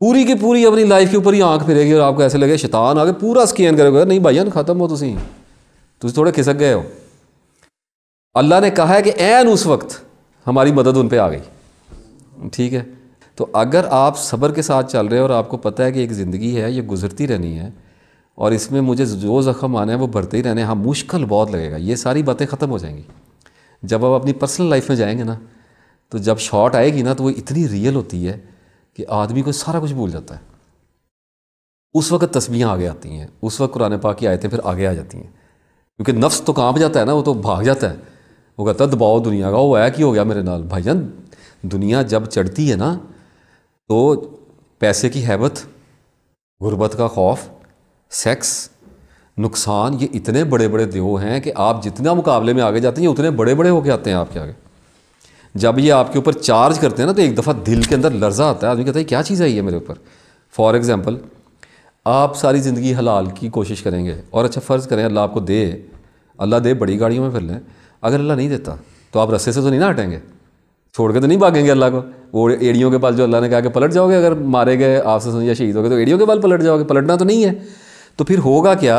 पूरी की पूरी अपनी लाइफ के ऊपर ही आंख फिरेगी और आपको ऐसे लगे शैतान आगे पूरा स्कैन करोगे नहीं भाई खत्म हो तुम तुम थोड़े खिसक गए हो अल्लाह ने कहा है कि एन उस वक्त हमारी मदद उन पर आ गई ठीक है तो अगर आप सब्र के साथ चल रहे हो और आपको पता है कि एक ज़िंदगी है ये गुजरती रहनी है और इसमें मुझे जो ज़ख्म आना है वो भरते ही रहने हाँ मुश्किल बहुत लगेगा ये सारी बातें ख़त्म हो जाएंगी जब आप अपनी पर्सनल लाइफ में जाएंगे ना तो जब शॉट आएगी ना तो वो इतनी रियल होती है कि आदमी को सारा कुछ भूल जाता है उस वक्त तस्वीरें आगे आती हैं उस वक्त कुरान पाक की आयतें फिर आगे आ जाती हैं क्योंकि नफ्स तो काँप जाता है ना वो तो भाग जाता है वो कहता दबाओ दुनिया का वो आया कि हो गया मेरे नाल भाईजान दुनिया जब चढ़ती है ना तो पैसे की हैबत गुर्बत का खौफ सेक्स नुकसान ये इतने बड़े बड़े देव हैं कि आप जितना मुकाबले में आगे जाते हैं ये उतने बड़े बड़े होके आते हैं आपके आगे जब ये आपके ऊपर चार्ज करते हैं ना तो एक दफ़ा दिल के अंदर लर्जा आता है आदमी कहता है क्या चीज़ आई है मेरे ऊपर फॉर एग्ज़ाम्पल आप सारी ज़िंदगी हलाल की कोशिश करेंगे और अच्छा फ़र्ज़ करें अल्लाह आपको दे अल्लाह दे बड़ी गाड़ियों में फिर लें अगर अल्लाह नहीं देता तो आप रस्से से तो नहीं ना हटेंगे छोड़ के तो नहीं भागेंगे अल्लाह को वो एड़ियों के पाल जो अल्लाह ने कहा कि पलट जाओगे अगर मारे गए आपसे या शहीद हो गए तो एड़ियों के पाल पलट जाओगे पलटना तो नहीं है तो फिर होगा क्या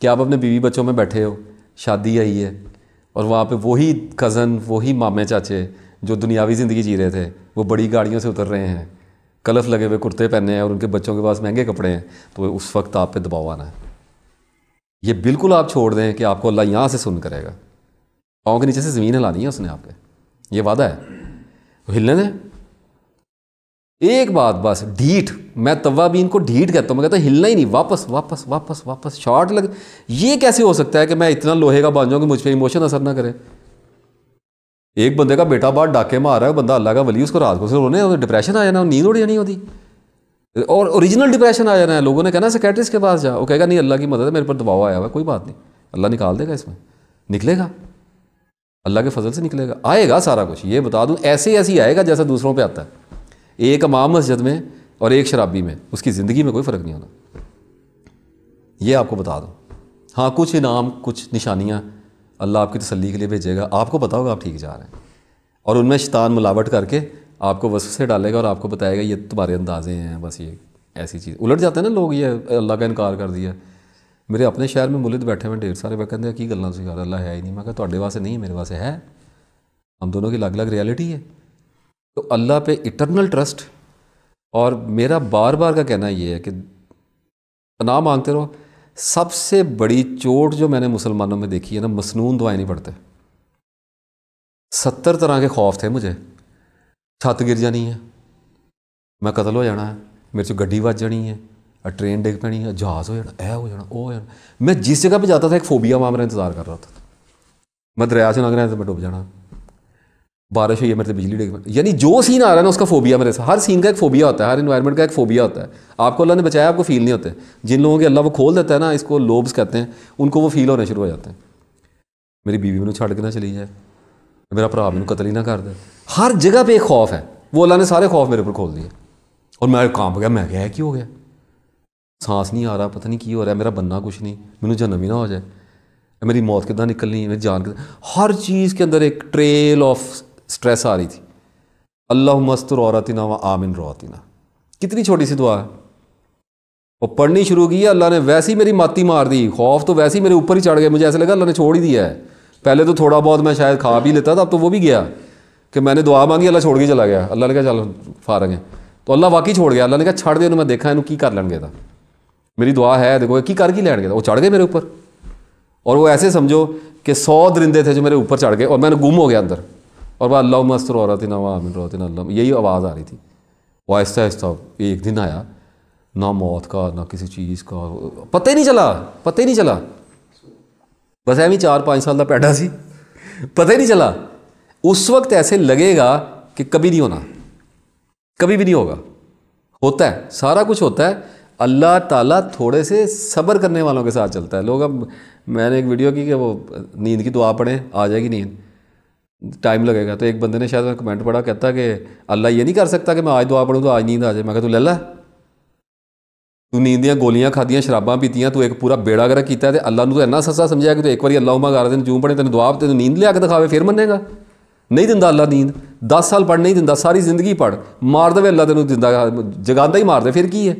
कि आप अपने बीवी बच्चों में बैठे हो शादी आई है और वहाँ पे वही कज़न वही मामे चाचे जो दुनियावी ज़िंदगी जी रहे थे वो बड़ी गाड़ियों से उतर रहे हैं कलफ लगे हुए कुर्ते पहने हैं और उनके बच्चों के पास महंगे कपड़े हैं तो उस वक्त आप पे दबाव आना है ये बिल्कुल आप छोड़ दें कि आपको अल्लाह यहाँ से सुन करेगा पाँव के नीचे से ज़मीन हिलानी है उसने आपके ये वादा है हिलने दें एक बात बस ढीठ मैं तवा भी इनको ढीठ कहता हूँ मैं कहता हिलना ही नहीं वापस वापस वापस वापस शॉर्ट लग ये कैसे हो सकता है कि मैं इतना लोहे का बन जाऊँ कि मुझ पर इमोशन असर ना करे एक बंदे का बेटा बाहर डाके मार रहा है बंदा अल्लाह का वली उसको रात को से रोने डिप्रेशन आ जाना नींद उड़ जानी होती और ओरिजिनल डिप्रेशन आ जाना है लोगों ने कहना सेक्रेटरिस्ट के पास जा वो कहेगा नहीं अल्लाह की मदद है मेरे पर दबाव आया हुआ कोई बात नहीं अल्लाह निकाल देगा इसमें निकलेगा अल्लाह के फजल से निकलेगा आएगा सारा कुछ ये बता दूँ ऐसे ऐसे आएगा जैसा दूसरों पर आता है एक अमाम मस्जिद में और एक शराबी में उसकी ज़िंदगी में कोई फ़र्क नहीं होना ये आपको बता दूँ हाँ कुछ इनाम कुछ निशानियाँ अल्लाह आपकी तसली के लिए भेजेगा आपको पता होगा आप ठीक जा रहे हैं और उनमें शैतान मिलावट करके आपको बस से डालेगा और आपको बताएगा ये तुम्हारे अंदाजे हैं बस ये ऐसी चीज़ उलट जाते हैं ना लोग ये अल्लाह का इनकार कर दिया मेरे अपने शहर में मुलिद बैठे हुए ढेर सारे वह कहते हैं कि गल्ला तुम कर अल्लाह है ही नहीं मैं क्या थोड़े तो वास्ते नहीं मेरे वास्ते है हम दोनों की अलग अलग रियलिटी है तो अल्लाह पे इटरनल ट्रस्ट और मेरा बार बार का कहना ये है कि ना मांगते रहो सबसे बड़ी चोट जो मैंने मुसलमानों में देखी है ना मसनून दुआएं नहीं पड़ते सत्तर तरह के खौफ थे मुझे छत गिर जानी है मैं कतल हो जाना है मेरे से गड्डी बज जानी है ट्रेन डिग पैनी है जहाज़ हो जाना ऐ हो जाना वो हो जाना मैं जिस जगह पर जाता था एक फोबिया मामला मेरा इंतज़ार कर रहा था मैं दरिया से लग रहा था मैं डूब जाना बारिश हुई है मेरे से बिजली डेग यानी जो सीन आ रहा है ना उसका फोबिया मेरे से हर सीन का एक फोबिया होता है हर इन्वायरमेंट का एक फोबिया होता है आपको अल्लाह ने बचाया आपको फील नहीं होते जिन लोगों के अल्लाह वो खोल देता है ना इसको लोब्स कहते हैं उनको वो फील होने शुरू हो जाते हैं मेरी बीवी मैंने छड़ के ना चली जाए मेरा भरा मैंने कतल ही ना कर दे हर जगह पर एक खौफ है वो अल्लाह ने सारे खौफ मेरे ऊपर खोल दिए और मैं काम गया मैं गया क्यों हो गया सांस नहीं आ रहा पता नहीं की हो रहा है मेरा बनना कुछ नहीं मैंने जन्म ही ना हो जाए मेरी मौत कितना निकलनी मेरी जान कितना हर चीज़ के अंदर एक ट्रेल ऑफ स्ट्रेस आ रही थी अल्लाह मस्तुर औरतना व आमिन रोतना कितनी छोटी सी दुआ है वो पढ़नी शुरू की है अल्लाह ने वैसे ही मेरी माती मार दी खौफ तो वैसे ही मेरे ऊपर ही चढ़ गया मुझे ऐसा लगा अल्लाह ने छोड़ ही दिया है पहले तो थोड़ा बहुत मैं शायद खा भी लेता था अब तो वो भी गया कि मैंने दुआ मांगी अल्लाह छोड़ के चला गया अल्लाह ने कहा चल फारग है तो अल्लाह वाकई छोड़ गया अल्लाह ने कहा छड़ दिया मैं देखा इन्हों की कर लैन गया था मेरी दुआ है देखो की कर की लैन गया वो चढ़ गए मेरे ऊपर और वो ऐसे समझो कि सौ दरिंदे थे जो मेरे ऊपर चढ़ गए और मैंने गुम हो गया अंदर और वह अल्लाह मस्तर औरतिन अमिन रोतिन यही आवाज़ आ रही थी वह आहिस्ता आहिस्ता एक दिन आया ना मौत का ना किसी चीज़ का पता ही नहीं चला पता ही नहीं चला बस एवं चार पाँच साल का पैडा सी पता ही नहीं चला उस वक्त ऐसे लगेगा कि कभी नहीं होना कभी भी नहीं होगा होता है सारा कुछ होता है अल्लाह ताला थोड़े से सब्र करने वालों के साथ चलता है लोग अब मैंने एक वीडियो की कि वो नींद की दुआ पढ़ें आ जाएगी नींद ਟਾਈਮ ਲੱਗੇਗਾ ਤੇ ਇੱਕ ਬੰਦੇ ਨੇ ਸ਼ਾਇਦ ਕਮੈਂਟ ਪੜਾ ਕਹਿੰਦਾ ਕਿ ਅੱਲਾ ਇਹ ਨਹੀਂ ਕਰ ਸਕਦਾ ਕਿ ਮੈਂ ਅੱਜ ਦੁਆ ਪੜੂ ਤਾਂ ਅੱਜ ਨੀਂਦ ਆ ਜਾਏ ਮੈਂ ਕਿਹਾ ਤੂੰ ਲੈ ਲੈ ਤੂੰ ਨੀਂਦ ਦੀਆਂ ਗੋਲੀਆਂ ਖਾਧੀਆਂ ਸ਼ਰਾਬਾਂ ਪੀਤੀਆਂ ਤੂੰ ਇੱਕ ਪੂਰਾ ਬੇੜਾ ਗਰਾ ਕੀਤਾ ਤੇ ਅੱਲਾ ਨੂੰ ਤੂੰ ਇੰਨਾ ਸੱਸਾ ਸਮਝਿਆ ਕਿ ਤੂੰ ਇੱਕ ਵਾਰੀ ਅੱਲਾਹੁਮਾ ਕਰ ਦੇ ਜੂਮ ਪੜੇ ਤੈਨੂੰ ਦੁਆ ਤੂੰ ਨੀਂਦ ਲਿਆ ਕੇ ਦਿਖਾਵੇ ਫਿਰ ਮੰਨੇਗਾ ਨਹੀਂ ਦਿੰਦਾ ਅੱਲਾ ਨੀਂਦ 10 ਸਾਲ ਪੜ ਨਹੀਂ ਦਿੰਦਾ ਸਾਰੀ ਜ਼ਿੰਦਗੀ ਪੜ ਮਾਰ ਦੇਵੇ ਅੱਲਾ ਤੈਨੂੰ ਦਿੰਦਾ ਜਗਾਉਂਦਾ ਹੀ ਮਾਰ ਦੇ ਫਿਰ ਕੀ ਹੈ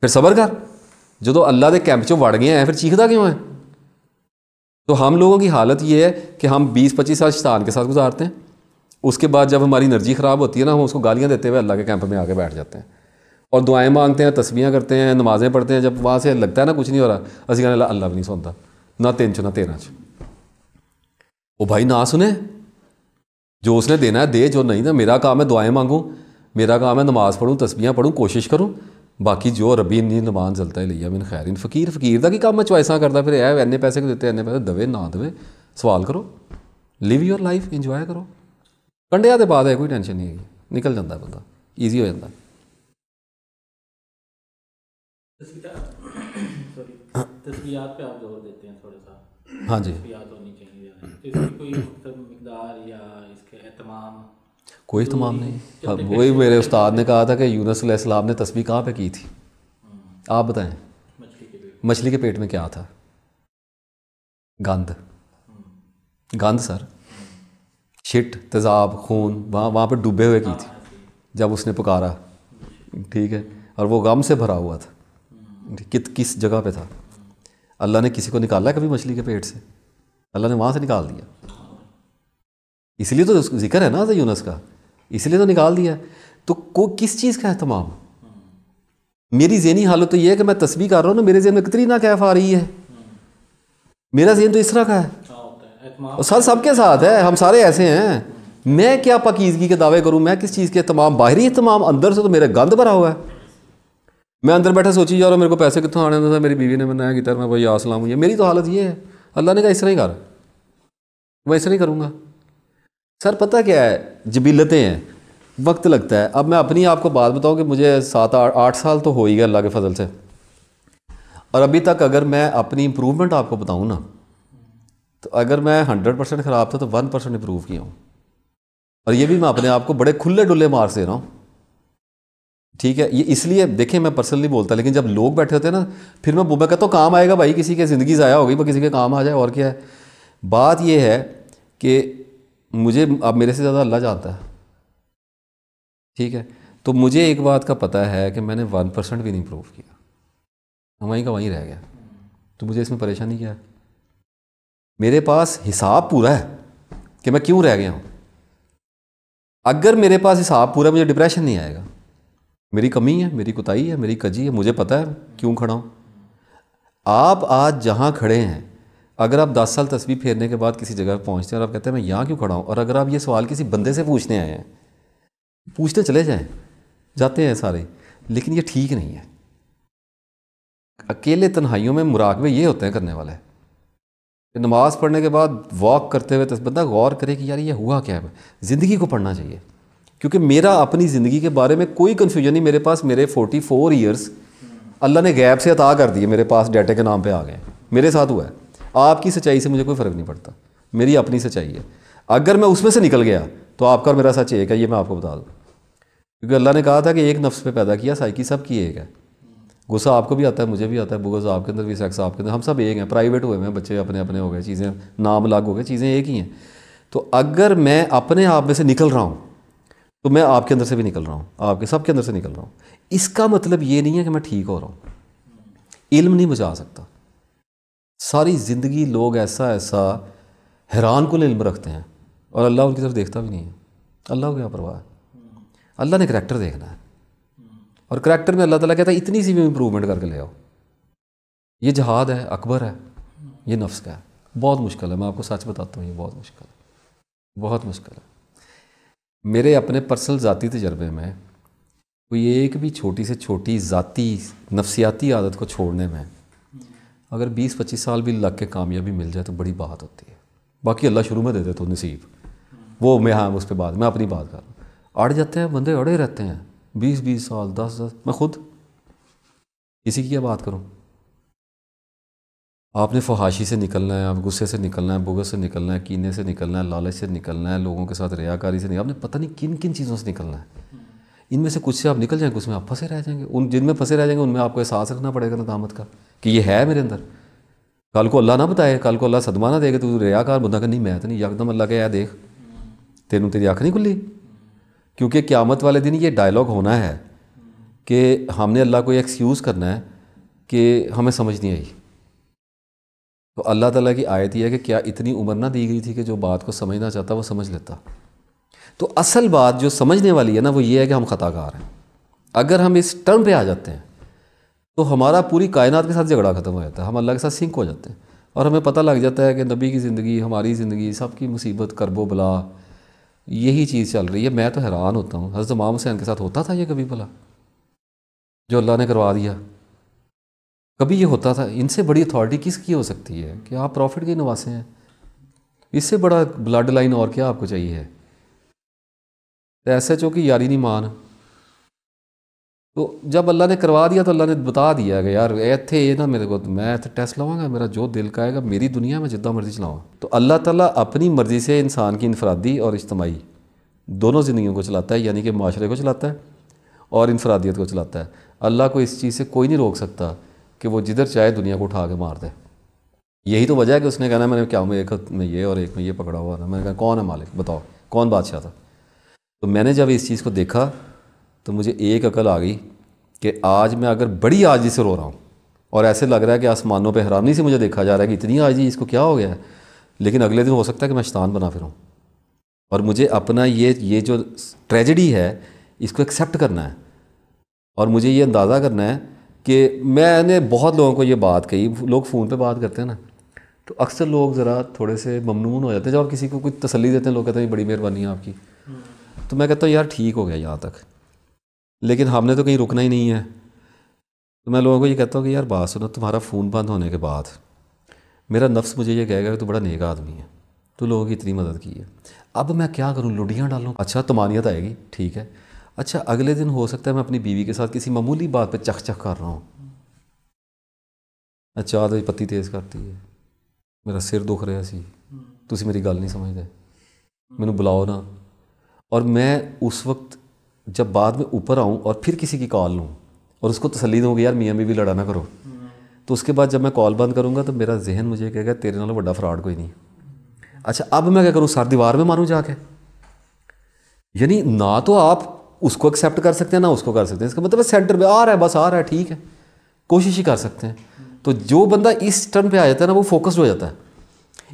ਫਿਰ ਸਬਰ ਕਰ ਜਦੋਂ ਅੱਲਾ ਦੇ ਕੈਂਪ ਚੋਂ ਵੜ ਗਿਆ ਐ ਫਿਰ ਚੀਖਦਾ ਕਿਉਂ ਐ तो हम लोगों की हालत ये है कि हम 20-25 साल शैतान के साथ गुजारते हैं उसके बाद जब हमारी एनर्जी ख़राब होती है ना हम उसको गालियाँ देते हुए अल्लाह के कैंप में आके बैठ जाते हैं और दुआएं मांगते हैं तस्वीरें करते हैं नमाज़ें पढ़ते हैं जब वहाँ से लगता है ना कुछ नहीं हो रहा असी कहने अल्लाह भी नहीं सुनता ना तीन चो ना तेरह चो वो भाई ना सुने जो उसने देना है दे जो नहीं ना मेरा काम है दुआएं मांगूँ मेरा काम है नमाज़ पढ़ूँ तस्वीरें पढ़ूँ कोशिश करूँ ਬਾਕੀ ਜੋ ਰੱਬੀ ਨੀ ਨਮਾਨ ਚਲਤਾ ਹੀ ਲਈਆ ਖੈਰ ਇਨ ਫਕੀਰ ਫਕੀਰ ਦਾ ਕੀ ਕੰਮ ਹੈ ਚੁਆਇਸਾਂ ਕਰਦਾ ਫਿਰ ਐ ਐਨੇ ਪੈਸੇ ਕਿ ਦਿੱਤੇ ਐਨੇ ਪੈਸੇ ਦਵੇ ਨਾ ਦਵੇ ਸਵਾਲ ਕਰੋ ਲਿਵ ਯੋਰ ਲਾਈਫ ਇੰਜੋਏ ਕਰੋ ਕੰਡਿਆ ਦੇ ਬਾਅਦ ਹੈ ਕੋਈ ਟੈਨਸ਼ਨ ਨਹੀਂ ਹੈਗੀ ਨਿਕਲ ਜਾਂਦਾ ਬੰਦਾ ਈਜ਼ੀ ਹੋ ਜਾਂਦਾ ਤਸਬੀਹਾत पे आप जोर देते हैं थोड़ा सा हाँ जी तस्बीहात होनी चाहिए इसकी कोई मिकदार या इसके एहतमाम कोई तमाम नहीं हाँ, वही मेरे उस्ताद ने कहा था कि यूनस अलैहिस्सलाम ने तस्वीर कहाँ पर की थी हम्म। आप बताएं मछली के पेट में क्या था गंद हम्म। गंद सर शिट तेजाब खून वहाँ वहाँ पर डूबे हुए की हाँ, थी हाँ, जब उसने पुकारा ठीक है और वो गम से भरा हुआ था हम्म। कित किस जगह पे था अल्लाह ने किसी को निकाला कभी मछली के पेट से अल्लाह ने वहाँ से निकाल दिया इसलिए तो जिक्र है ना यूनस का इसलिए तो निकाल दिया तो को किस चीज़ का अहतमाम मेरी जहनी हालत तो यह है कि मैं तस्वीर कर रहा हूँ ना मेरे जहन में कितनी ना कैफ आ रही है मेरा जहन तो इस तरह का है और सर सबके साथ है हम सारे ऐसे हैं मैं क्या पकीजगी के दावे करूँ मैं किस चीज़ के तमाम बाहरी तमाम अंदर से तो मेरा गंद भरा हुआ है मैं अंदर बैठा सोची जा रहा मेरे को पैसे कितों आने था मेरी बीवी ने बनाया कि मैं भाई आसलाम हुई मेरी तो हालत ये है अल्लाह ने कहा इस तरह ही कर मैं इस तरह ही करूँगा सर पता क्या है जबीलतें हैं वक्त लगता है अब मैं अपनी आपको बात बताऊँ कि मुझे सात आठ आठ साल तो हो ही गया अल्लाह के फजल से और अभी तक अगर मैं अपनी इम्प्रूवमेंट आपको बताऊँ ना तो अगर मैं हंड्रेड परसेंट ख़राब था तो वन परसेंट इम्प्रूव किया हूँ और ये भी मैं अपने आप को बड़े खुले डुल्ले मार से रहा हूँ ठीक है ये इसलिए देखें मैं पर्सनली बोलता लेकिन जब लोग बैठे होते हैं ना फिर मैं बोबा कहता तो काम आएगा भाई किसी के ज़िंदगी ज़ाया होगी पर किसी के काम आ जाए और क्या है बात यह है कि मुझे अब मेरे से ज़्यादा अल्लाह जानता है ठीक है तो मुझे एक बात का पता है कि मैंने वन परसेंट भी नहीं प्रूव किया हम वहीं का वहीं रह गया तो मुझे इसमें परेशानी क्या है मेरे पास हिसाब पूरा है कि मैं क्यों रह गया हूँ अगर मेरे पास हिसाब पूरा मुझे डिप्रेशन नहीं आएगा मेरी कमी है मेरी कोताही है मेरी कजी है मुझे पता है क्यों खड़ा हूँ आप आज जहाँ खड़े हैं अगर आप दस साल तस्वीर फेरने के बाद किसी जगह पहुँचते हैं और आप कहते हैं मैं यहाँ क्यों खड़ा हूँ और अगर आप ये सवाल किसी बंदे से पूछने आए हैं पूछते चले जाएँ जाते हैं सारे लेकिन ये ठीक नहीं है अकेले तन्हाइयों में मुराकबे ये होते हैं करने वाले नमाज़ पढ़ने के बाद वॉक करते हुए बंदा गौर करे कि यार ये हुआ क्या है ज़िंदगी को पढ़ना चाहिए क्योंकि मेरा अपनी ज़िंदगी के बारे में कोई कन्फ्यूजन नहीं मेरे पास मेरे फोर्टी फोर ईयर्स अल्लाह ने गैप से अता कर दिए मेरे पास डेटे के नाम पर आ गए मेरे साथ हुआ है आपकी सच्चाई से मुझे कोई फ़र्क नहीं पड़ता मेरी अपनी सच्चाई है अगर मैं उसमें से निकल गया तो आपका और मेरा सच एक है ये मैं आपको बता दूँ क्योंकि अल्लाह ने कहा था कि एक नफ्स पे पैदा किया साइकी सब की एक है गुस्सा आपको भी आता है मुझे भी आता है बुगज़ आपके अंदर भी सेक्स आपके अंदर हम सब एक हैं प्राइवेट हुए हैं बच्चे अपने अपने हो गए चीज़ें नाम अलग हो गए चीज़ें एक ही हैं तो अगर मैं अपने आप में से निकल रहा हूँ तो मैं आपके अंदर से भी निकल रहा हूँ आपके सब के अंदर से निकल रहा हूँ इसका मतलब ये नहीं है कि मैं ठीक हो रहा हूँ इल्म नहीं बचा सकता सारी ज़िंदगी लोग ऐसा ऐसा हैरान को इल्म रखते हैं और अल्लाह उनकी तरफ देखता भी नहीं है अल्लाह को क्या परवाह है अल्लाह ने करैक्टर देखना है और करैक्टर में अल्लाह ताला कहता है इतनी सी भी इम्प्रूवमेंट करके ले आओ ये जहाद है अकबर है ये नफ्स का है बहुत मुश्किल है मैं आपको सच बताता हूँ ये बहुत मुश्किल है बहुत मुश्किल है मेरे अपने पर्सनल ज़ाती तजर्बे में कोई एक भी छोटी से छोटी ज़ाती नफसियाती आदत को छोड़ने में अगर 20-25 साल भी लग के कामयाबी मिल जाए तो बड़ी बात होती है बाकी अल्लाह शुरू में दे देते तो नसीब वो मैं हाँ उस पर बात मैं अपनी बात कर रहा हूँ अड़ जाते हैं बंदे अड़े रहते हैं बीस बीस साल दस दस मैं खुद इसी की क्या बात करूँ आपने फहाशी से निकलना है आप गुस्से से निकलना है बुगत से निकलना है कीने से निकलना है लालच से निकलना है लोगों के साथ रियाकारी से निकलना आपने पता नहीं किन किन चीज़ों से निकलना है इनमें से कुछ से आप निकल जाएंगे उसमें आप फंसे रह जाएंगे उन जिनमें फंसे रह जाएंगे उनमें आपको एहसास रखना पड़ेगा नदामत का कि ये है मेरे अंदर कल को अल्लाह ना बताए कल को अल्लाह सदमा ना दे तू रियाकार बंदा कर नहीं मैं तो नहीं यकदम अल्लाह के यह देख तेनू तेरी अख नहीं खुली क्योंकि क्यामत वाले दिन ये डायलॉग होना है कि हमने अल्लाह को एक्सक्यूज़ करना है कि हमें समझ नहीं आई तो अल्लाह ताला की आयत यह है कि क्या इतनी उम्र ना दी गई थी कि जो बात को समझना चाहता वो समझ लेता तो असल बात जो समझने वाली है ना वो ये है कि हम ख़ताकार हैं अगर हम इस टर्म पे आ जाते हैं तो हमारा पूरी कायनात के साथ झगड़ा ख़त्म हो जाता है हम अल्लाह के साथ सिंक हो जाते हैं और हमें पता लग जाता है कि नबी की ज़िंदगी हमारी ज़िंदगी सबकी मुसीबत करबो बला यही चीज़ चल रही है मैं तो हैरान होता हूँ हज़रत इमाम हुसैन के साथ होता था ये कभी भला जो अल्लाह ने करवा दिया कभी ये होता था इनसे बड़ी अथॉरिटी किसकी हो सकती है कि आप प्रॉफिट के नवासे हैं इससे बड़ा ब्लड लाइन और क्या आपको चाहिए ऐसे एस एच यारी नहीं मान तो जब अल्लाह ने करवा दिया तो अल्लाह ने बता दिया कि यार इतने ये ना मेरे को मैं इतने टेस्ट लवाऊंगा मेरा जो दिल का आएगा मेरी दुनिया में जितना मर्जी चलाऊँ तो अल्लाह ताला अपनी मर्ज़ी से इंसान की इनफरादी और इज्तमाही दोनों ज़िंदगियों को चलाता है यानी कि माशरे को चलाता है और इनफरादियत को चलाता है अल्लाह को इस चीज़ से कोई नहीं रोक सकता कि वो जिधर चाहे दुनिया को उठा के मार दे यही तो वजह है कि उसने कहना मैंने क्या हूँ एक में ये और एक में ये पकड़ा हुआ ना मैंने कहा कौन है मालिक बताओ कौन बादशाह था तो मैंने जब इस चीज़ को देखा तो मुझे एक अकल आ गई कि आज मैं अगर बड़ी आजी से रो रहा हूँ और ऐसे लग रहा है कि आसमानों पर हैरानी से मुझे देखा जा रहा है कि इतनी आजी इसको क्या हो गया है लेकिन अगले दिन हो सकता है कि मैं शतान बना फिरूँ और मुझे अपना ये ये जो ट्रेजडी है इसको एक्सेप्ट करना है और मुझे ये अंदाज़ा करना है कि मैंने बहुत लोगों को ये बात कही लोग फ़ोन पे बात करते हैं ना तो अक्सर लोग ज़रा थोड़े से ममनून हो जाते हैं और किसी को कुछ तसली देते हैं लोग कहते हैं बड़ी मेहरबानी है आपकी हम्म। तो मैं कहता हूँ यार ठीक हो गया यहाँ तक लेकिन हमने तो कहीं रुकना ही नहीं है तो मैं लोगों को ये कहता हूँ कि यार बात सुनो तुम्हारा फ़ोन बंद होने के बाद मेरा नफ्स मुझे ये कहेगा कि तू बड़ा नेक आदमी है तो लोगों की इतनी मदद की है अब मैं क्या करूँ लुडियाँ डालूँ अच्छा तमानियत आएगी ठीक है अच्छा अगले दिन हो सकता है मैं अपनी बीवी के साथ किसी मामूली बात पर चख चख कर रहा हूँ अच्छा आदमी पत्ती तेज़ करती है मेरा सिर दुख रहा सी हम्म। तुम मेरी गल नहीं समझते मैं बुलाओ ना और मैं उस वक्त जब बाद में ऊपर आऊँ और फिर किसी की कॉल लूँ और उसको तसली दूँगी यार मियाँ भी लड़ा ना करो तो उसके बाद जब मैं कॉल बंद करूँगा तो मेरा जहन मुझे कहेगा तेरे नाल बड़ा फ्रॉड कोई नहीं अच्छा अब मैं क्या करूँ सर दीवार में मारूँ जाके यानी ना तो आप उसको एक्सेप्ट कर सकते हैं ना उसको कर सकते हैं इसका मतलब सेंटर में आ रहा है बस आ रहा है ठीक है कोशिश ही कर सकते हैं तो जो बंदा इस टर्न पे आ जाता है ना वो फोकस्ड हो जाता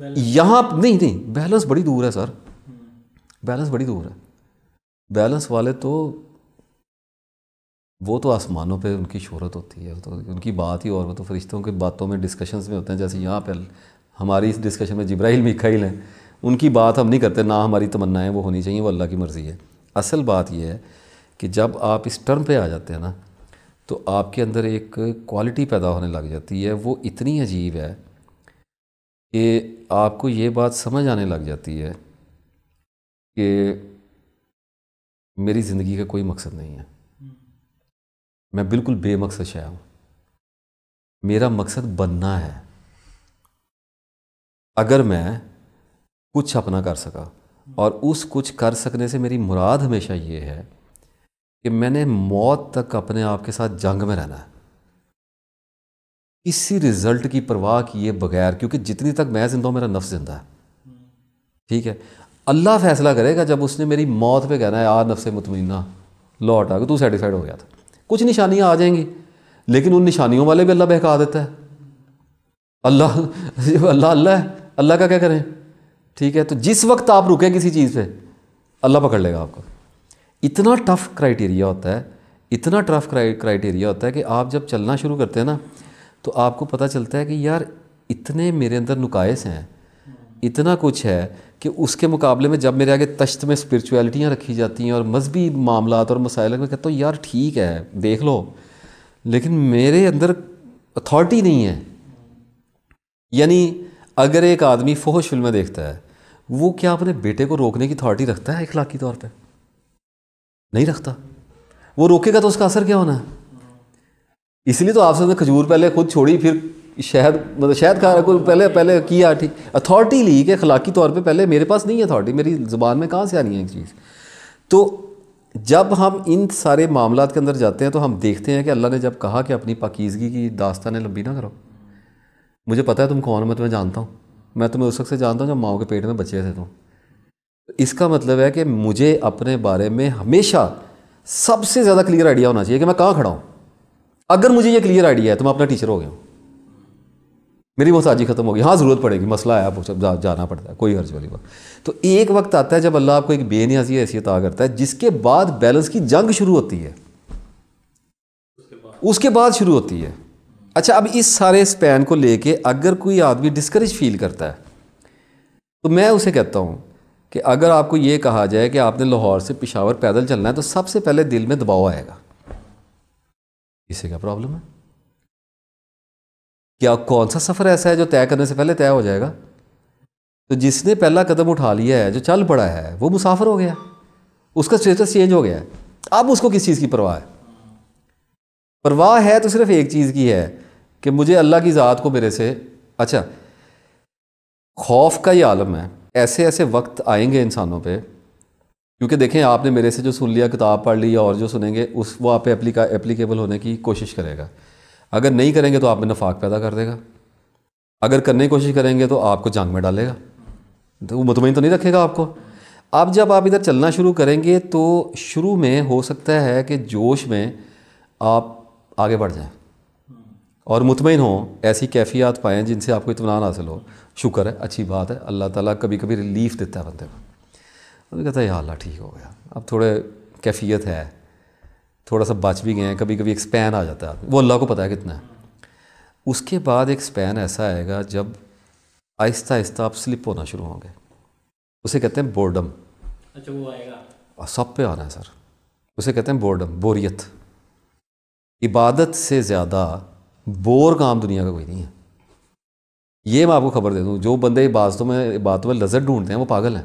है यहाँ नहीं नहीं बैलेंस बड़ी दूर है सर बैलेंस बड़ी दूर है बैलेंस वाले तो वो तो आसमानों पे उनकी शोहरत होती है तो उनकी बात ही और वो तो फरिश्तों के बातों में डिस्कशंस में होते हैं जैसे यहाँ पर हमारी इस डिस्कशन में जब्राहल मिखाइल हैं उनकी बात हम नहीं करते ना हमारी तमन्नाएं वो होनी चाहिए वो अल्लाह की मर्ज़ी है असल बात यह है कि जब आप इस टर्म पे आ जाते हैं ना तो आपके अंदर एक क्वालिटी पैदा होने लग जाती है वो इतनी अजीब है कि आपको ये बात समझ आने लग जाती है कि मेरी ज़िंदगी का कोई मकसद नहीं है मैं बिल्कुल बेमकसद शाया हूँ मेरा मकसद बनना है अगर मैं कुछ अपना कर सका और उस कुछ कर सकने से मेरी मुराद हमेशा ये है कि मैंने मौत तक अपने आप के साथ जंग में रहना है इसी रिजल्ट की परवाह किए बगैर क्योंकि जितनी तक मैं जिंदा हूँ मेरा नफ्स जिंदा है ठीक है अल्लाह फैसला करेगा जब उसने मेरी मौत पे कहना है आ नफ़ मतमीना लौट आ तू सेटिस्फाइड हो गया था कुछ निशानियाँ आ जाएंगी लेकिन उन निशानियों वाले भी अल्लाह बहका देता है अल्लाह अल्लाह अल्लाह है अल्लाह का क्या करें ठीक है तो जिस वक्त आप रुकें किसी चीज़ पे अल्लाह पकड़ लेगा आपको इतना टफ़ क्राइटेरिया होता है इतना टफ क्राइटेरिया होता है कि आप जब चलना शुरू करते हैं ना तो आपको पता चलता है कि यार इतने मेरे अंदर नुकायस हैं इतना कुछ है कि उसके मुकाबले में जब मेरे आगे तश्त में स्परिचुअलिटियाँ रखी जाती हैं और मजहबी मामला और मसाइल में तो कहता हूँ यार ठीक है देख लो लेकिन मेरे अंदर अथॉरिटी नहीं है यानी अगर एक आदमी फोहश फिल्में देखता है वो क्या अपने बेटे को रोकने की अथॉरिटी रखता है इखलाकी तौर पर नहीं रखता वो रोकेगा तो उसका असर क्या होना है इसलिए तो आपसे खजूर पहले खुद छोड़ी फिर शहद मतलब शहद खा रहा पहले पहले किया ठीक अथॉरिटी ली कि अखलाकी तौर पे पहले मेरे पास नहीं है अथॉरिटी मेरी ज़ुबान में कहाँ से आ रही है एक चीज़ तो जब हम इन सारे मामला के अंदर जाते हैं तो हम देखते हैं कि अल्लाह ने जब कहा कि अपनी पाकिजगी की दास्तान लंबी ना करो मुझे पता है तुम कौन मैं तुम्हें जानता हूँ मैं तुम्हें उस वक्त से जानता हूँ जब माओ के पेट में बच्चे थे तुम इसका मतलब है कि मुझे अपने बारे में हमेशा सबसे ज़्यादा क्लियर आइडिया होना चाहिए कि मैं कहाँ खड़ा हूँ अगर मुझे ये क्लियर आइडिया है तो मैं अपना टीचर हो गया हूँ मेरी वो साजी खत्म होगी हाँ ज़रूरत पड़ेगी मसला है आपको जा, जाना पड़ता है कोई अर्ज वाली बात तो एक वक्त आता है जब अल्लाह आपको एक बेनियाजी ऐसी अता करता है जिसके बाद बैलेंस की जंग शुरू होती है उसके बाद शुरू होती है अच्छा अब इस सारे स्पैन को लेके अगर कोई आदमी डिस्करेज फील करता है तो मैं उसे कहता हूँ कि अगर आपको ये कहा जाए कि आपने लाहौर से पिशावर पैदल चलना है तो सबसे पहले दिल में दबाव आएगा किसी क्या प्रॉब्लम है क्या कौन सा सफ़र ऐसा है जो तय करने से पहले तय हो जाएगा तो जिसने पहला कदम उठा लिया है जो चल पड़ा है वो मुसाफर हो गया उसका स्टेटस चेंज हो गया है अब उसको किस चीज़ की परवाह है परवाह है तो सिर्फ एक चीज़ की है कि मुझे अल्लाह की ज़ात को मेरे से अच्छा खौफ का ही आलम है ऐसे ऐसे वक्त आएंगे इंसानों पर क्योंकि देखें आपने मेरे से जो सुन लिया किताब पढ़ ली और जो सुनेंगे उस वो आप एप्लीका एप्लीकेबल होने की कोशिश करेगा अगर नहीं करेंगे तो आप में नफाक पैदा कर देगा अगर करने की कोशिश करेंगे तो आपको जंग में डालेगा तो वो मुतमिन तो नहीं रखेगा आपको अब जब आप इधर चलना शुरू करेंगे तो शुरू में हो सकता है कि जोश में आप आगे बढ़ जाएँ और मुतमिन हों ऐसी कैफियात पाएँ जिनसे आपको इतमान हासिल हो शुक्र है अच्छी बात है अल्लाह ताला कभी कभी रिलीफ देता है बंदे को उन्होंने कहता है अल्लाह ठीक हो गया अब थोड़े कैफियत है थोड़ा सा बच भी गए हैं कभी कभी एक स्पैन आ जाता है वो अल्लाह को पता है कितना है उसके बाद एक स्पैन ऐसा आएगा जब आहिस्ता आहिस्ता आप स्लिप होना शुरू होंगे उसे कहते हैं बोर्डम अच्छा वो आएगा सब पे आना है सर उसे कहते हैं बोर्डम बोरियत इबादत से ज़्यादा बोर काम दुनिया का कोई नहीं है ये मैं आपको खबर दे दूँ जो बंदे बातों में बातों में लजत ढूंढते हैं वो पागल हैं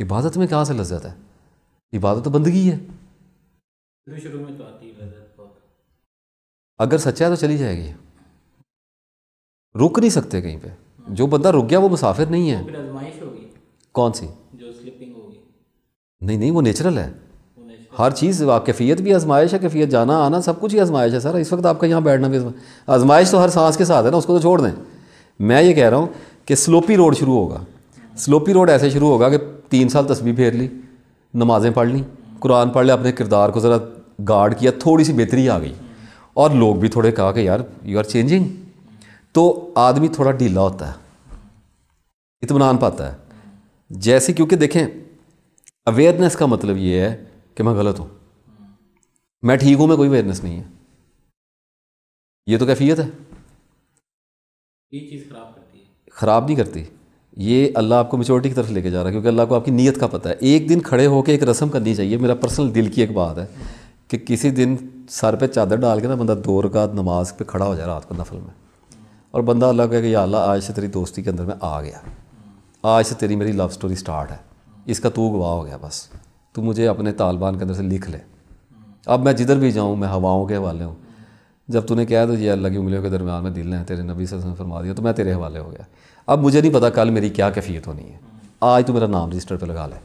इबादत में कहाँ से लज्जत है इबादत तो बंदगी है शुरू में तो आती है अगर सच्चा है तो चली जाएगी रुक नहीं सकते कहीं पे जो बंदा रुक गया वो मुसाफिर नहीं है तो कौन सी जो स्लिपिंग होगी नहीं नहीं वो नेचुरल है हर चीज़ आप कैफियत भी आजमाइश है कैफियत जाना आना सब कुछ ही आजमाइश है सर इस वक्त आपका यहाँ बैठना भी आजमाइश तो हर सांस के साथ है ना उसको तो छोड़ दें मैं ये कह रहा हूँ कि स्लोपी रोड शुरू होगा स्लोपी रोड ऐसे शुरू होगा कि तीन साल तस्वीर फेर ली नमाज़ें पढ़ ली कुरान पढ़ लिया अपने किरदार को ज़रा गार्ड किया थोड़ी सी बेहतरी आ गई और लोग भी थोड़े कहा कि यार यू आर चेंजिंग तो आदमी थोड़ा ढीला होता है इतमान पाता है जैसे क्योंकि देखें अवेयरनेस का मतलब ये है कि मैं गलत हूँ मैं ठीक हूँ मैं कोई अवेयरनेस नहीं है ये तो कैफियत है ये चीज़ ख़राब करती है ख़राब नहीं करती ये अल्लाह आपको मेचोरिटी की तरफ लेके जा रहा है क्योंकि अल्लाह को आपकी नीयत का पता है एक दिन खड़े होकर एक रस्म करनी चाहिए मेरा पर्सनल दिल की एक बात है कि किसी दिन सर पे चादर डाल के ना बंदा दो रकात नमाज पे खड़ा हो जाए रात को नफल में और बंदा अल्लाह कहे कि या अल्लाह आज से तेरी दोस्ती के अंदर में आ गया आज से तेरी मेरी लव स्टोरी स्टार्ट है इसका तू गवाह हो गया बस तू मुझे अपने तालिबान के अंदर से लिख ले अब मैं जिधर भी जाऊँ मैं हवाओं के हवाले हूँ जब तूने कहा तो ये अल्लाह की उंगलियों के दरमियान में दिल है तेरे नबी से फरमा दिया तो मैं तेरे हवाले हो गया अब मुझे नहीं पता कल मेरी क्या कैफियत होनी है आज तो मेरा नाम रजिस्टर पर लगा लें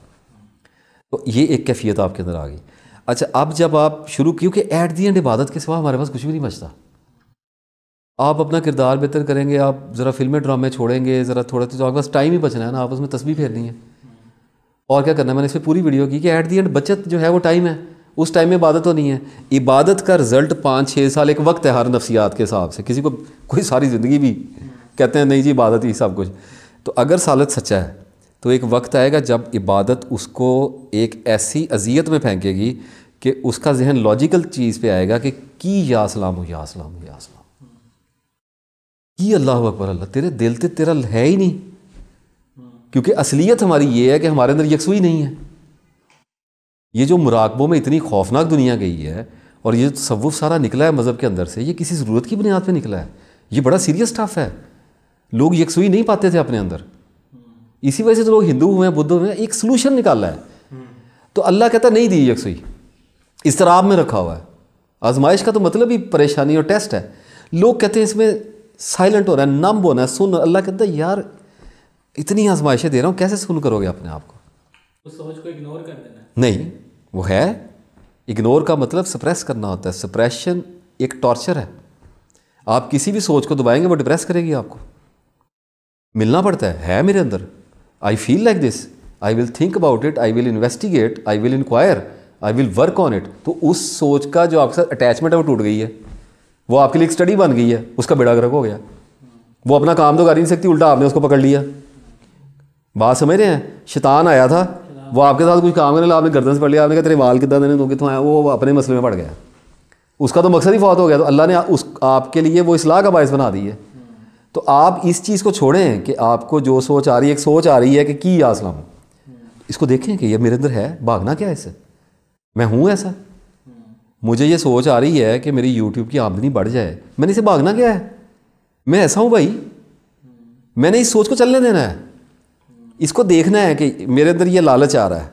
तो ये एक कैफियत आपके अंदर आ गई अच्छा अब जब आप शुरू क्योंकि ऐट दी एंड इबादत के सिवा हमारे पास कुछ भी नहीं बचता आप अपना किरदार बेहतर करेंगे आप ज़रा फिल्में ड्रामे छोड़ेंगे ज़रा थोड़ा तो आपके पास टाइम ही बचना है ना आप उसमें तस्वीर फेरनी है और क्या करना है मैंने इस पर पूरी वीडियो की कि ऐट दी एंड बचत जो है वो टाइम है उस टाइम में इबादत होनी है इबादत का रिजल्ट पाँच छः साल एक वक्त है हर नफसियात के हिसाब से किसी को कोई सारी ज़िंदगी भी कहते हैं नहीं जी इबादत ही सब कुछ तो अगर सालत सच्चा है तो एक वक्त आएगा जब इबादत उसको एक ऐसी अजियत में फेंकेगी कि उसका जहन लॉजिकल चीज़ पे आएगा कि की या सलाम या सलाम या सलाम की अल्लाह अकबर अल्लाह तेरे दिल ते तेरा है ही नहीं क्योंकि असलियत हमारी ये है कि हमारे अंदर यकसुई नहीं है ये जो मुराकबों में इतनी खौफनाक दुनिया गई है और ये तस्वुफ सारा निकला है मज़हब के अंदर से ये किसी ज़रूरत की बुनियाद पर निकला है ये बड़ा सीरियस टफ है लोग यकसुई नहीं पाते थे अपने अंदर इसी वजह से तो लोग हिंदू हुए हैं बुद्ध हुए हैं एक सोलूशन निकाला है तो अल्लाह कहता नहीं दी यकसुई इस तरह आप में रखा हुआ है आजमाइश का तो मतलब ही परेशानी और टेस्ट है लोग कहते हैं इसमें साइलेंट हो रहा है नम होना है सुन अल्लाह कहता है यार इतनी आजमाइशें दे रहा हूँ कैसे सुन करोगे अपने आप को उस सोच को इग्नोर कर देना नहीं वो है इग्नोर का मतलब सप्रेस करना होता है सप्रेशन एक टॉर्चर है आप किसी भी सोच को दबाएंगे वो डिप्रेस करेगी आपको मिलना पड़ता है है मेरे अंदर I feel like this I will think about it I will investigate I will inquire I will work on it तो उस सोच का जो आपके साथ अटैचमेंट है वो टूट गई है वो आपके लिए एक स्टडी बन गई है उसका बेड़ा ग्रक हो गया वो अपना काम तो कर ही नहीं सकती उल्टा आपने उसको पकड़ लिया बात समझ रहे हैं शैतान आया था वो आपके साथ कुछ काम करने लगा आपने गर्दन से पड़ लिया आपने कहा तेरे वाल कितना देने तू कितना आया वो अपने मसले में पड़ गया उसका तो मकसद ही फौत हो गया तो अल्लाह ने उस आपके लिए वो इसलाह का बायस बना दी है तो आप इस चीज़ को छोड़ें कि आपको जो सोच आ रही है एक सोच आ रही है कि की आसलम इसको देखें कि ये मेरे अंदर है भागना क्या है इससे मैं हूँ ऐसा मुझे ये सोच आ रही है कि मेरी यूट्यूब की आमदनी बढ़ जाए मैंने इसे भागना क्या है मैं ऐसा हूँ भाई मैंने इस सोच को चलने देना है इसको देखना है कि मेरे अंदर ये लालच आ रहा है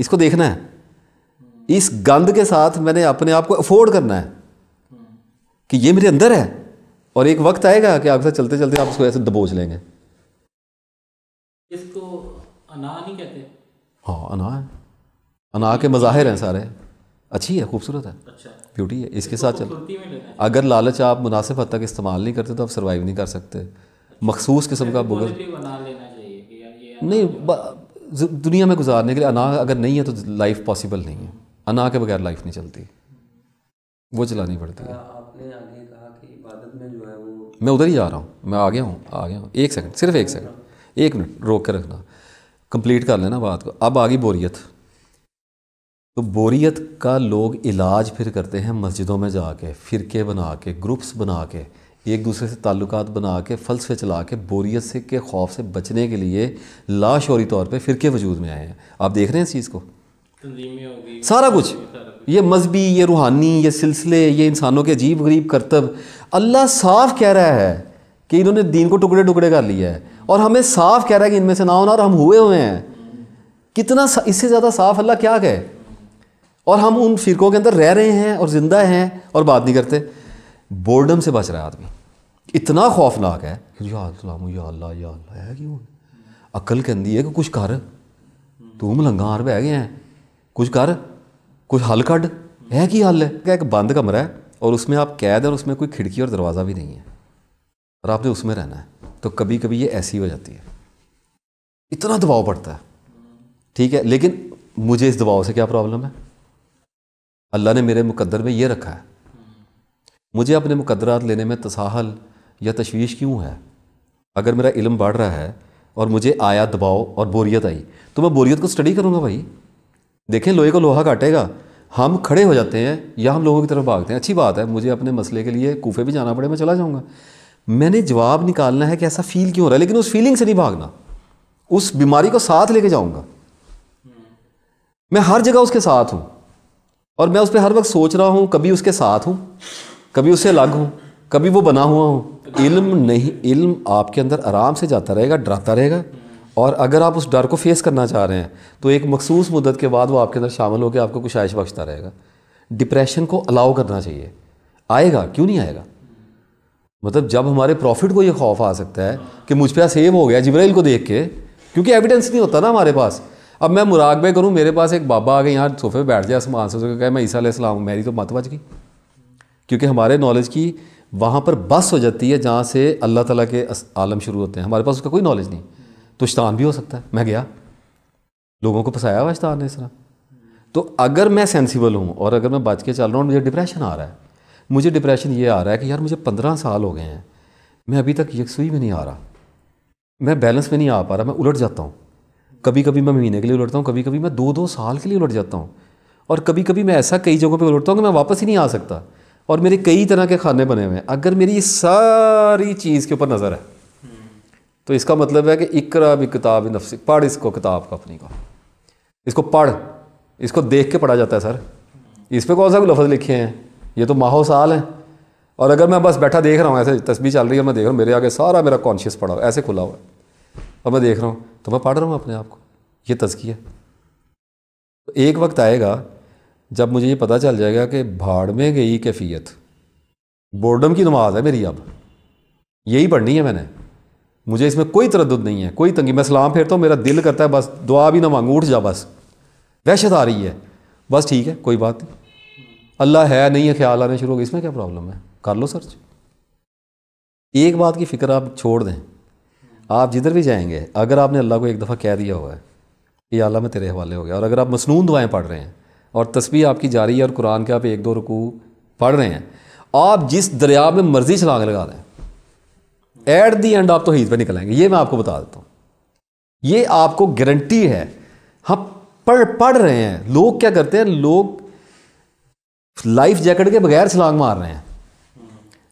इसको देखना है इस गंद के साथ मैंने अपने आप को अफोर्ड करना है कि ये मेरे अंदर है और एक वक्त आएगा कि आपके साथ चलते चलते आप उसको ऐसे दबोच लेंगे इसको अना नहीं कहते हाँ अना है अना के मज़ाहिर हैं सारे अच्छी है खूबसूरत है अच्छा ब्यूटी है इसके साथ चलो अगर लालच आप मुनासिब हद तक इस्तेमाल नहीं करते तो आप सर्वाइव नहीं कर सकते मखसूस किस्म का बुगल नहीं दुनिया में गुजारने के लिए अना अगर नहीं है तो लाइफ पॉसिबल नहीं है अना के बगैर लाइफ नहीं चलती वो चलानी पड़ती है मैं उधर ही जा रहा हूँ मैं आ गया हूँ आ गया हूँ एक सेकंड सिर्फ एक सेकंड एक मिनट रोक कर रखना कंप्लीट कर लेना बात को अब आ गई बोरियत तो बोरियत का लोग इलाज फिर करते हैं मस्जिदों में जाके फ़िरके बना के ग्रुप्स बना के एक दूसरे से ताल्लुक बना के फ़लसफे चला के बोरियत से के खौफ से बचने के लिए लाशौरी तौर पे फ़िरके वजूद में आए हैं आप देख रहे हैं इस चीज़ को सारा कुछ ये मजहबी ये रूहानी ये सिलसिले ये इंसानों के अजीब गरीब करतब अल्लाह साफ कह रहा है कि इन्होंने दीन को टुकड़े टुकड़े कर लिया है और हमें साफ कह रहा है कि इनमें से ना होना और हम हुए हुए हैं कितना इससे ज़्यादा साफ अल्लाह क्या कहे और हम उन फिरकों के अंदर रह रहे हैं और ज़िंदा हैं और बात नहीं करते बोर्डम से बच रहा है आदमी इतना खौफनाक है है क्यों अकल कहती है कि कुछ कर तू मलंगा हार बह गए हैं कुछ कर कुछ हल कड है कि हल है क्या एक बंद कमरा है और उसमें आप कैद और उसमें कोई खिड़की और दरवाज़ा भी नहीं है और आपने उसमें रहना है तो कभी कभी ये ऐसी हो जाती है इतना दबाव पड़ता है ठीक है लेकिन मुझे इस दबाव से क्या प्रॉब्लम है अल्लाह ने मेरे मुकद्दर में ये रखा है मुझे अपने मुकदरात लेने में तसाहल या तशवीश क्यों है अगर मेरा इल्म बढ़ रहा है और मुझे आया दबाव और बोरियत आई तो मैं बोरियत को स्टडी करूँगा भाई देखें लोहे को लोहा काटेगा हम खड़े हो जाते हैं या हम लोगों की तरफ भागते हैं अच्छी बात है मुझे अपने मसले के लिए कोफे भी जाना पड़े मैं चला जाऊँगा मैंने जवाब निकालना है कि ऐसा फील क्यों हो रहा है लेकिन उस फीलिंग से नहीं भागना उस बीमारी को साथ लेके जाऊंगा मैं हर जगह उसके साथ हूँ और मैं उस पर हर वक्त सोच रहा हूँ कभी उसके साथ हूँ कभी उससे अलग हूँ कभी वो बना हुआ हूँ इल्म नहीं इल्म आपके अंदर आराम से जाता रहेगा डराता रहेगा और अगर आप उस डर को फेस करना चाह रहे हैं तो एक मखसूस मुद्दत के बाद वो आपके अंदर शामिल होकर आपको कुछ आयश बख्शता रहेगा डिप्रेशन को अलाउ करना चाहिए आएगा क्यों नहीं आएगा मतलब जब हमारे प्रॉफिट को ये खौफ आ सकता है कि मुझ पर सेव हो गया जबराइल को देख के क्योंकि एविडेंस नहीं होता ना हमारे पास अब मैं मुराकबे करूँ मेरे पास एक बाबा आ गए यहाँ सोफे पर बैठ जाए आसमान से कहे मैं ईसा इस्लाम मेरी तो मत बच गई क्योंकि हमारे नॉलेज की वहाँ पर बस हो जाती है जहाँ से अल्लाह ताला के आलम शुरू होते हैं हमारे पास उसका कोई नॉलेज नहीं तो शतान भी हो सकता है मैं गया लोगों को फंसाया हुआ शतान ने इस तरह तो अगर मैं सेंसिबल हूँ और अगर मैं बच के चल रहा हूँ मुझे डिप्रेशन आ रहा है मुझे डिप्रेशन ये आ रहा है कि यार मुझे पंद्रह साल हो गए हैं मैं अभी तक यकसुई में नहीं आ रहा मैं बैलेंस में नहीं आ पा रहा मैं उलट जाता हूँ कभी कभी मैं महीने के लिए उलटता हूँ कभी कभी मैं दो दो साल के लिए उलट जाता हूँ और कभी कभी मैं ऐसा कई जगहों पर उलटता हूँ कि मैं वापस ही नहीं आ सकता और मेरे कई तरह के खाने बने हुए हैं अगर मेरी ये सारी चीज़ के ऊपर नज़र है तो इसका मतलब है कि इकरा भी किताब नफसी पढ़ इसको किताब का अपनी को इसको पढ़ इसको देख के पढ़ा जाता है सर इस पर कौन सा लफ्ज़ लिखे हैं ये तो माहौ साल हैं और अगर मैं बस बैठा देख रहा हूँ ऐसे तस्वीर चल रही है मैं देख रहा हूँ मेरे आगे सारा मेरा कॉन्शियस पड़ा हुआ ऐसे खुला हुआ है और मैं देख रहा हूँ तो मैं पढ़ रहा हूँ अपने आप को ये तस्की है तो एक वक्त आएगा जब मुझे ये पता चल जाएगा कि भाड़ में गई कैफियत बोर्डम की नमाज है मेरी अब यही पढ़नी है मैंने मुझे इसमें कोई तरद नहीं है कोई तंगी मैं सलाम फेरता हूँ मेरा दिल करता है बस दुआ भी ना मांगू उठ जा बस वहशत आ रही है बस ठीक है कोई बात नहीं अल्लाह है नहीं है ख्याल आने शुरू हो गए इसमें क्या प्रॉब्लम है कर लो सर्च एक बात की फ़िक्र आप छोड़ दें आप जिधर भी जाएंगे अगर आपने अल्लाह को एक दफ़ा कह दिया हुआ है कि अल्लाह में तेरे हवाले हो गया और अगर आप मसनून दुआएं पढ़ रहे हैं और तस्वीर आपकी जारी है और कुरान के आप एक दो रुकू पढ़ रहे हैं आप जिस दरिया में मर्ज़ी छलांग लगा दें एट दी एंड आप तो हीज पे निकलेंगे ये मैं आपको बता देता हूँ ये आपको गारंटी है हम पढ़ पढ़ रहे हैं लोग क्या करते हैं लोग लाइफ जैकेट के बगैर छलांग मार रहे हैं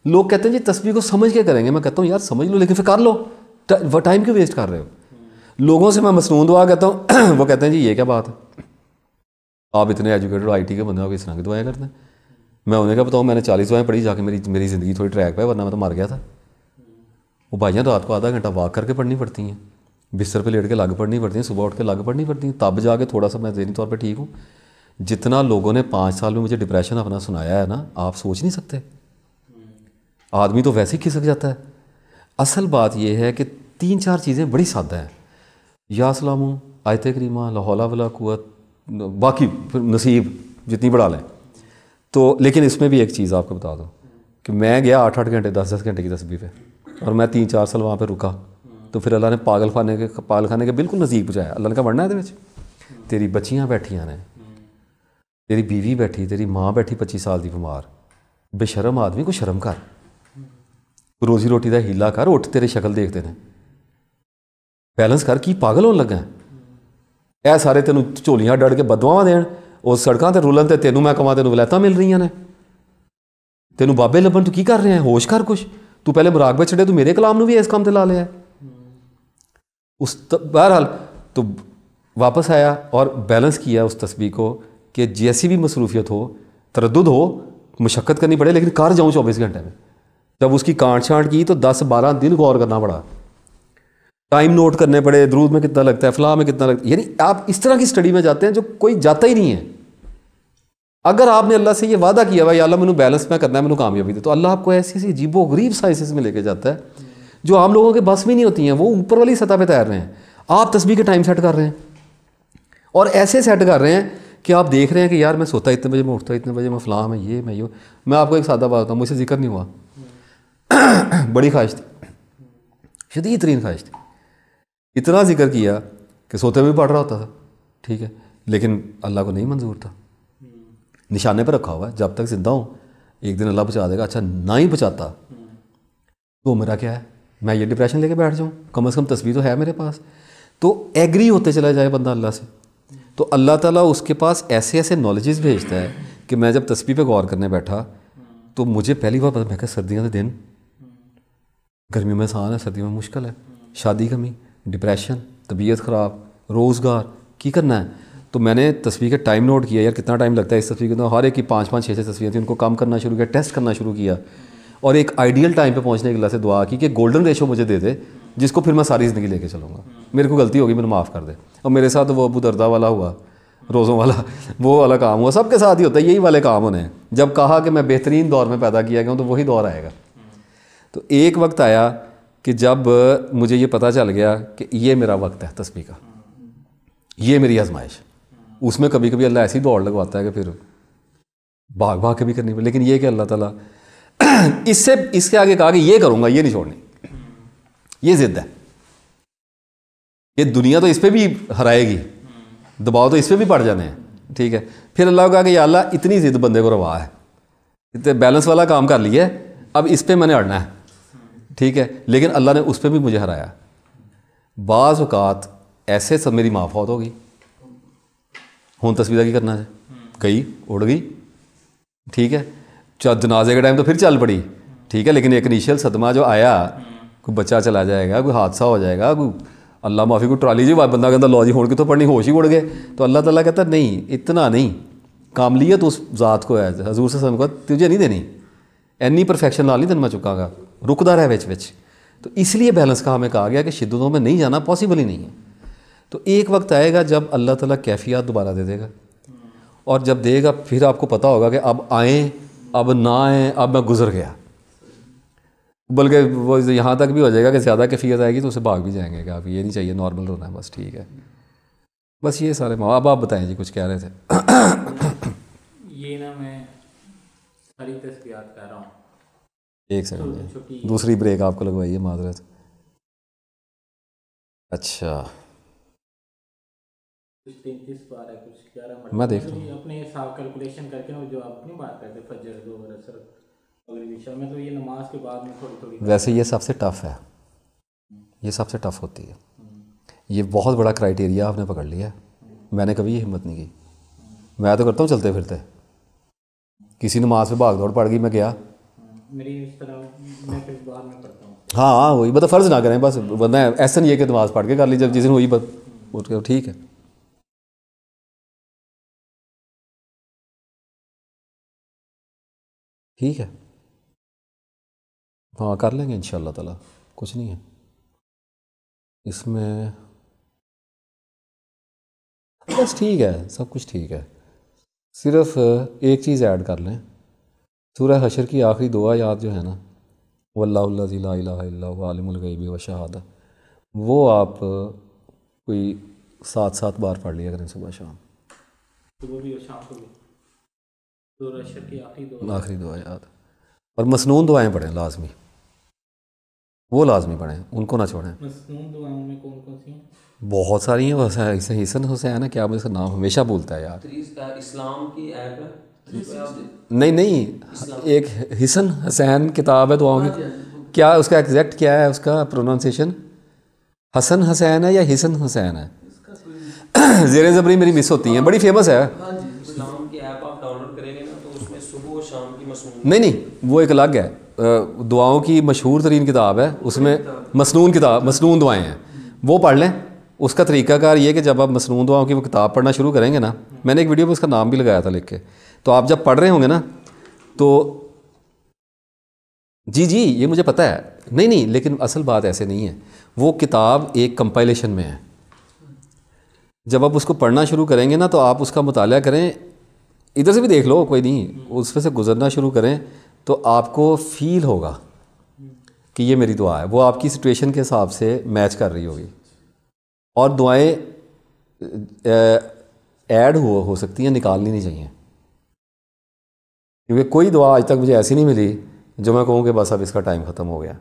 लोग कहते हैं जी तस्वीर को समझ के करेंगे मैं कहता हूँ यार समझ लो लेकिन फिर कर लो वह टाइम क्यों वेस्ट कर रहे हो लोगों से मैं मसनून दुआ कहता हूँ वो कहते हैं जी ये क्या बात है आप इतने एजुकेटेड टी के बंदे हो इस तरह की दुआएँ करते हैं मैं उन्हें क्या बताऊँ मैंने चालीस दुआएँ पढ़ी जाके मेरी मेरी ज़िंदगी थोड़ी ट्रैक पर वरना मैं तो मर गया था वो भाइयाँ रात को आधा घंटा वाक करके पढ़नी पड़ती हैं बिस्तर पे लेट के लग पढ़नी पड़ती हैं सुबह उठ के लग पढ़नी पड़ती हैं तब जाके थोड़ा सा मैं जहनी तौर पर ठीक हूँ जितना लोगों ने पाँच साल में मुझे डिप्रेशन अपना सुनाया है ना आप सोच नहीं सकते आदमी तो वैसे ही खिसक जाता है असल बात यह है कि तीन चार चीज़ें बड़ी सादा हैं या सलाम आयत करीमा लाहौला वाला कुत बाकी फिर नसीब जितनी बढ़ा लें तो लेकिन इसमें भी एक चीज़ आपको बता दूँ कि मैं गया आठ आठ घंटे दस दस घंटे की तस्वीर पर और मैं तीन चार साल वहाँ पर रुका तो फिर अल्लाह ने पागल खाने के पागल खाने के बिल्कुल नज़दीक ਪਹੁੰਚਾਇਆ ਅੱਲਾ ਨੇ ਕਹਾ ਵੜਨਾ ਇਹਦੇ ਵਿੱਚ ਤੇਰੀ ਬੱਚੀਆਂ ਬੈਠੀਆਂ ਨੇ ਤੇਰੀ بیوی ਬੈਠੀ ਤੇਰੀ ਮਾਂ ਬੈਠੀ 25 ਸਾਲ ਦੀ ਬਿਮਾਰ ਬੇਸ਼ਰਮ ਆਦਮੀ ਕੋ ਸ਼ਰਮ ਕਰ ਰੋਜ਼ੀ ਰੋਟੀ ਦਾ ਹੀਲਾ ਕਰ ਉੱਠ ਤੇਰੇ ਸ਼ਕਲ ਦੇਖਦੇ ਨੇ ਬੈਲੈਂਸ ਕਰ ਕੀ ਪਾਗਲ ਹੋਣ ਲੱਗਾ ਇਹ ਸਾਰੇ ਤੈਨੂੰ ਝੋਲੀਆਂ ਡੜ ਕੇ ਬਦਵਾਵਾਂ ਦੇਣ ਉਹ ਸੜਕਾਂ ਤੇ ਰੁਲਣ ਤੇ ਤੈਨੂੰ ਮੈਂ ਕਹਾਂ ਤੈਨੂੰ ਵਲੈਤਾਂ ਮਿਲ ਰਹੀਆਂ ਨੇ ਤੈਨੂੰ ਬਾਬੇ ਲੱਭਣ ਤੂੰ ਕੀ ਕਰ ਰਿਹਾ ਹੈ ਹੋਸ਼ ਕਰ ਕੁਛ तू पहले ਮੁਰਾਕਬੇ छे तू मेरे कलाम भी इस काम से ला लिया उस बहरहाल तो वापस आया और बैलेंस किया उस तस्वीर को कि जैसी भी मसरूफियत हो तरद हो मशक्क़त करनी पड़े लेकिन कर जाऊँ चौबीस घंटे में जब उसकी काट छांट की तो दस बारह दिन गौर करना पड़ा टाइम नोट करने पड़े दरूद में कितना लगता है फलाह में कितना लगता है यानी आप इस तरह की स्टडी में जाते हैं जो कोई जाता ही नहीं है अगर आपने अल्लाह से ये वादा किया भाई अल्लाह मैंने बैलेंस में करना है मैंने कामयाबी दे तो अल्लाह आपको ऐसी ऐसी अजीबो गरीब साइंसेस में लेके जाता है जो आम लोगों के बस में नहीं होती हैं वो ऊपर वाली सतह पर तैर रहे हैं आप तस्वीर के टाइम सेट कर रहे हैं और ऐसे सेट कर रहे हैं कि आप देख रहे हैं कि यार मैं सोता इतने बजे मैं उठता इतने बजे मैं फलाह मैं ये मैं ये मैं आपको एक सादा बात बताऊँ मुझसे जिक्र नहीं हुआ बड़ी ख्वाहिश थी शदीद तरीन ख्वाहिश थी इतना जिक्र किया कि सोते में भी पढ़ रहा होता था ठीक है लेकिन अल्लाह को नहीं मंजूर था निशाने पर रखा हुआ है जब तक जिंदा हूँ एक दिन अल्लाह बचा देगा अच्छा ना ही बचाता तो मेरा क्या है मैं ये डिप्रेशन लेके बैठ जाऊँ कम अज़ कम तस्वीर तो है मेरे पास तो एग्री होते चला जाए बंदा अल्लाह से तो अल्लाह ताला उसके पास ऐसे ऐसे नॉलेजेस भेजता है कि मैं जब तस्वीर पे गौर करने बैठा तो मुझे पहली बार पता मैं क्या सर्दियों के तो दिन गर्मियों में आसान है सर्दियों में मुश्किल है शादी कमी डिप्रेशन तबीयत ख़राब रोज़गार की करना है तो मैंने तस्वीर का टाइम नोट किया यार कितना टाइम लगता है इस तस्वीर के तो हर एक की पाँच पाँच छः छः तस्वीरें थी उनको कम करना शुरू किया टेस्ट करना शुरू किया और एक आइडियल टाइम पर पहुँचने के लिए से दुआ की कि गोल्डन रेशो मुझे दे दे जिसको फिर मैं सारी ज़िंदगी लेके चलूँगा मेरे को गलती होगी मैंने माफ़ कर दे और मेरे साथ वो अबू दर्दा वाला हुआ रोज़ों वाला वो वाला काम हुआ सबके साथ ही होता है यही वाले काम उन्हें जब कहा कि मैं बेहतरीन दौर में पैदा किया गया हूँ तो वही दौर आएगा तो एक वक्त आया कि जब मुझे ये पता चल गया कि ये मेरा वक्त है तस्वीर का ये मेरी आजमाइश उसमें कभी कभी अल्लाह ऐसी दौड़ लगवाता है कि फिर भाग भाग के भी करनी पड़े लेकिन ये कि अल्लाह ताला इससे इसके आगे कहा कि ये करूँगा ये नहीं छोड़नी ये ज़िद्द है ये दुनिया तो इस पर भी हराएगी दबाव तो इस पर भी पड़ जाने हैं ठीक है फिर अल्लाह को कहा कि अल्लाह इतनी ज़िद्द बंदे को रवा है इतने बैलेंस वाला काम कर लिया अब इस पर मैंने अड़ना है ठीक है लेकिन अल्लाह ने उस पर भी मुझे हराया बाज़ अवत ऐसे सब मेरी माफ़ होगी हूँ तस्वीर की करना है कई उड़ गई ठीक है चल जनाजे के टाइम तो फिर चल पड़ी ठीक है लेकिन एक इनिशियल सदमा जो आया कोई बच्चा चला जाएगा कोई हादसा हो जाएगा कोई अल्लाह माफ़ी को ट्राली जी बंदा कहता लॉ जी हूँ कितों पढ़नी होश ही उड़ गए तो अल्लाह तला कहता नहीं इतना नहीं कामलियत उस जात को है हजूर से समझ तुझे नहीं देनी इन्नी परफेक्शन ला नहीं दिन मैं चुकागा रुकदा रहा बिच बिच तो इसलिए बैलेंस का हमें कहा गया कि शिद्दतों में नहीं जाना पॉसिबल ही नहीं है तो एक वक्त आएगा जब अल्लाह ताला कैफियत दोबारा दे देगा और जब देगा फिर आपको पता होगा कि अब आए अब ना आए अब मैं गुजर गया बल्कि वो यहाँ तक भी हो जाएगा कि ज़्यादा कैफियत आएगी तो उसे भाग भी जाएंगे कि आप ये नहीं चाहिए नॉर्मल रहना है बस ठीक है बस ये सारे माँ अब आप बताएं जी कुछ कह रहे थे ये ना मैं सारी तस्वीर कह रहा हूँ एक सेकंड तो दूसरी ब्रेक आपको लगवाइए माजरत अच्छा मैं देख रहा अपने हिसाब कैलकुलेशन करके ना जो अपनी बात करते फजर असर में तो ये नमाज के बाद में थोड़ी थोड़ी वैसे ये सबसे टफ़ है हम्म। ये सबसे टफ़ होती है हम्म। ये बहुत बड़ा क्राइटेरिया आपने पकड़ लिया है हम्म। मैंने कभी ये हिम्मत नहीं की मैं तो करता हूँ चलते फिरते किसी नमाज पे भाग दौड़ पड़ गई मैं गया मेरी इस तरह मैं हाँ। फिर में पढ़ता हूँ हाँ, हाँ वही मतलब फ़र्ज़ ना करें बस वरना ऐसा नहीं है कि नमाज़ पढ़ के कर ली जब जिस दिन हुई बस उठ के ठीक है ठीक है हाँ कर लेंगे इन ताला कुछ नहीं है इसमें बस ठीक है सब कुछ ठीक है सिर्फ एक चीज़ ऐड कर लें सूर्य हशर की आखिरी दुआ याद जो है ना वल्लाबी व शहाद वो आप कोई सात सात बार पढ़ लिया करें सुबह शाम सुबह भी और शाम को भी आखिरी दुआ याद और मसनून दुआएं पढ़ें लाजमी वो लाजमी पढ़ें उनको ना छोड़ें बहुत सारी हैं वैसे हिसन हुसैन है क्या इसका नाम हमेशा बोलता है यार इस्लाम की ऐप नहीं नहीं एक हिसन हसैन किताब है दुआओं की हाँ हाँ क्या उसका एग्जैक्ट क्या है उसका प्रोनाउंसिएशन हसन हसैन है या हिसन हुसैन है जेर ज़बरी मेरी मिस होती हैं बड़ी फेमस है हाँ नहीं नहीं वो एक अलग है दुआओं की मशहूर तरीन किताब है उसमें मसनून किताब मसनून दुआएं हैं वो पढ़ लें उसका तरीकाकार ये कि जब आप मसनून दुआओं की वो किताब पढ़ना शुरू करेंगे ना मैंने एक वीडियो में उसका नाम भी लगाया था लिख के तो आप जब पढ़ रहे होंगे ना तो जी जी ये मुझे पता है नहीं नहीं लेकिन असल बात ऐसे नहीं है वो किताब एक कंपाइलेशन में है जब आप उसको पढ़ना शुरू करेंगे ना तो आप उसका मुताल करें इधर से भी देख लो कोई नहीं उसमें से गुजरना शुरू करें तो आपको फील होगा कि ये मेरी दुआ है वो आपकी सिचुएशन के हिसाब से मैच कर रही होगी और दुआएं ऐड हो हो सकती हैं निकालनी नहीं चाहिए क्योंकि कोई दुआ आज तक मुझे ऐसी नहीं मिली जो मैं कहूँ कि बस अब इसका टाइम ख़त्म हो गया